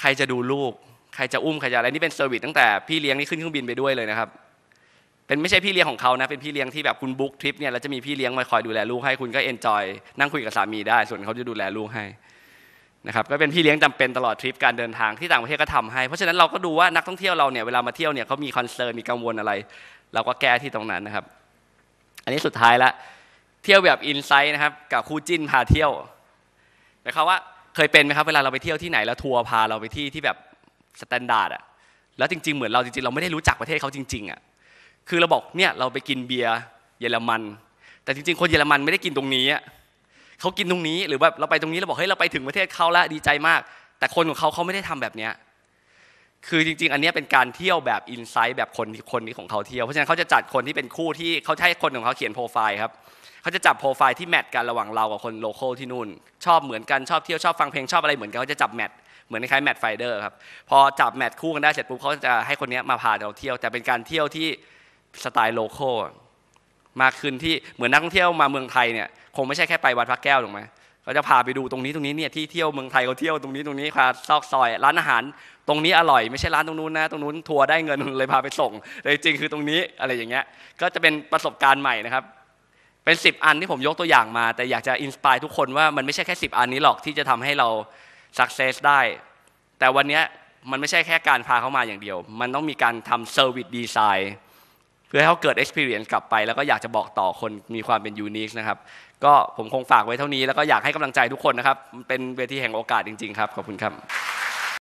ใครจะดูลูก ใครจะอุ้มใครจะอะไรนี่เป็นเซอร์วิสตั้งแต่พี่เลี้ยงนี่ขึ้นเครื่องบินไปด้วยเลยนะครับ เป็นไม่ใช่พี่เลี้ยงของเขานะเป็นพี่เลี้ยงที่แบบคุณบุ๊กทริปเนี่ยแล้วจะมีพี่เลี้ยงมาคอยดูแลลูกให้คุณก็เอนจอยนั่งคุยกับสามีได้ส่วนเขาจะดูแลลูกให้นะครับก็เป็นพี่เลี้ยงจำเป็นตลอดทริปการเดินทางที่ต่างประเทศก็ทำให้เพราะฉะนั้นเราก็ดูว่านักท่องเที่ยวเราเนี่ยเวลามาเที่ยวเนี่ยเขามีคอนเซิร์นมีกังวลอะไร เราก็แก้ที่ตรงนั้นนะครับ อันนี้สุดท้ายละเที่ยวแบบอินไซต์นะครับกับคู่จิ้นพาเที่ยวหมายความว่าเคยเป็นไหมครับเวลาเราไปเที่ยวที่ไหนแล้วทัวร์พาเราไปที่ที่แบบสแตนดาร์ดอะแล้วจริง ๆเหมือนเราจริงๆเราไม่ได้รู้จักประเทศเขาจริงๆอะคือเราบอกเนี่ยเราไปกินเบียร์เยอรมัน แต่จริง ๆ คนเยอรมันไม่ได้กินตรงนี้อะเขากินตรงนี้หรือแบบเราไปตรงนี้เราบอกเฮ้ยเราไปถึงประเทศเขาแล้วดีใจมาก แต่คนของเขาเขาไม่ได้ทำแบบเนี้ยคือจริงๆ อันนี้เป็นการเที่ยวแบบอินไซต์แบบคนคนนี้ของเขาเที่ยว เพราะฉะนั้นเขาจะจัดคนที่เป็นคู่ที่เขาใช้คนของเขาเขียนโปรไฟล์ครับ เขาจะจับโปรไฟล์ที่แมทกันระหว่างเรากับคนโลเคอลที่นู่น ชอบเหมือนกันชอบเที่ยวชอบฟังเพลง ชอบอะไรเหมือนกันเขาจะจับแมทเหมือนคล้ายแมทไฟเดอร์ครับพอจับแมทคู่กันได้เสร็จปุ๊บเขาจะให้คนนี้มาพาเราเที่ยวแต่เป็นการเที่ยวที่สไตล์โลเคอลมากขึ้นที่เหมือนนักท่องเที่ยวมาเมืองไทยเนี่ยคงไม่ใช่แค่ไปวัดพระแก้วถูกไหมเขาจะพาไปดูตรงนี้ตรงนี้เนี่ยที่เที่ยวเมืองไทยเขาเที่ยวตรงนี้ตรงนี้พาซอกซอยร้านอาหารตรงนี้อร่อยไม่ใช่ร้านตรงนู้นนะตรงนู้นทัวร์ได้เงินเลยพาไปส่งเลยจริงคือตรงนี้อะไรอย่างเงี้ยก็จะเป็นประสบการณ์ใหม่นะครับเป็นิบอันที่ผมยกตัวอย่างมา แต่อยากจะอินสปายทุกคนว่ามันไม่ใช่แค่10อันนี้หรอกที่จะทำให้เราสักเซสได้แต่วันนี้มันไม่ใช่แค่การพาเขามาอย่างเดียว มันต้องมีการทำเซอร์วิสดีไซน์เพื่อให้เขาเกิด Experience กลับไป แล้วก็อยากจะบอกต่อคนมีความเป็นยูนิคนะครับก็ผมคงฝากไว้เท่านี้ แล้วก็อยากให้กำลังใจทุกคนนะครับเป็นเวทีแห่งโอกาสจริงๆครับขอบคุณครับ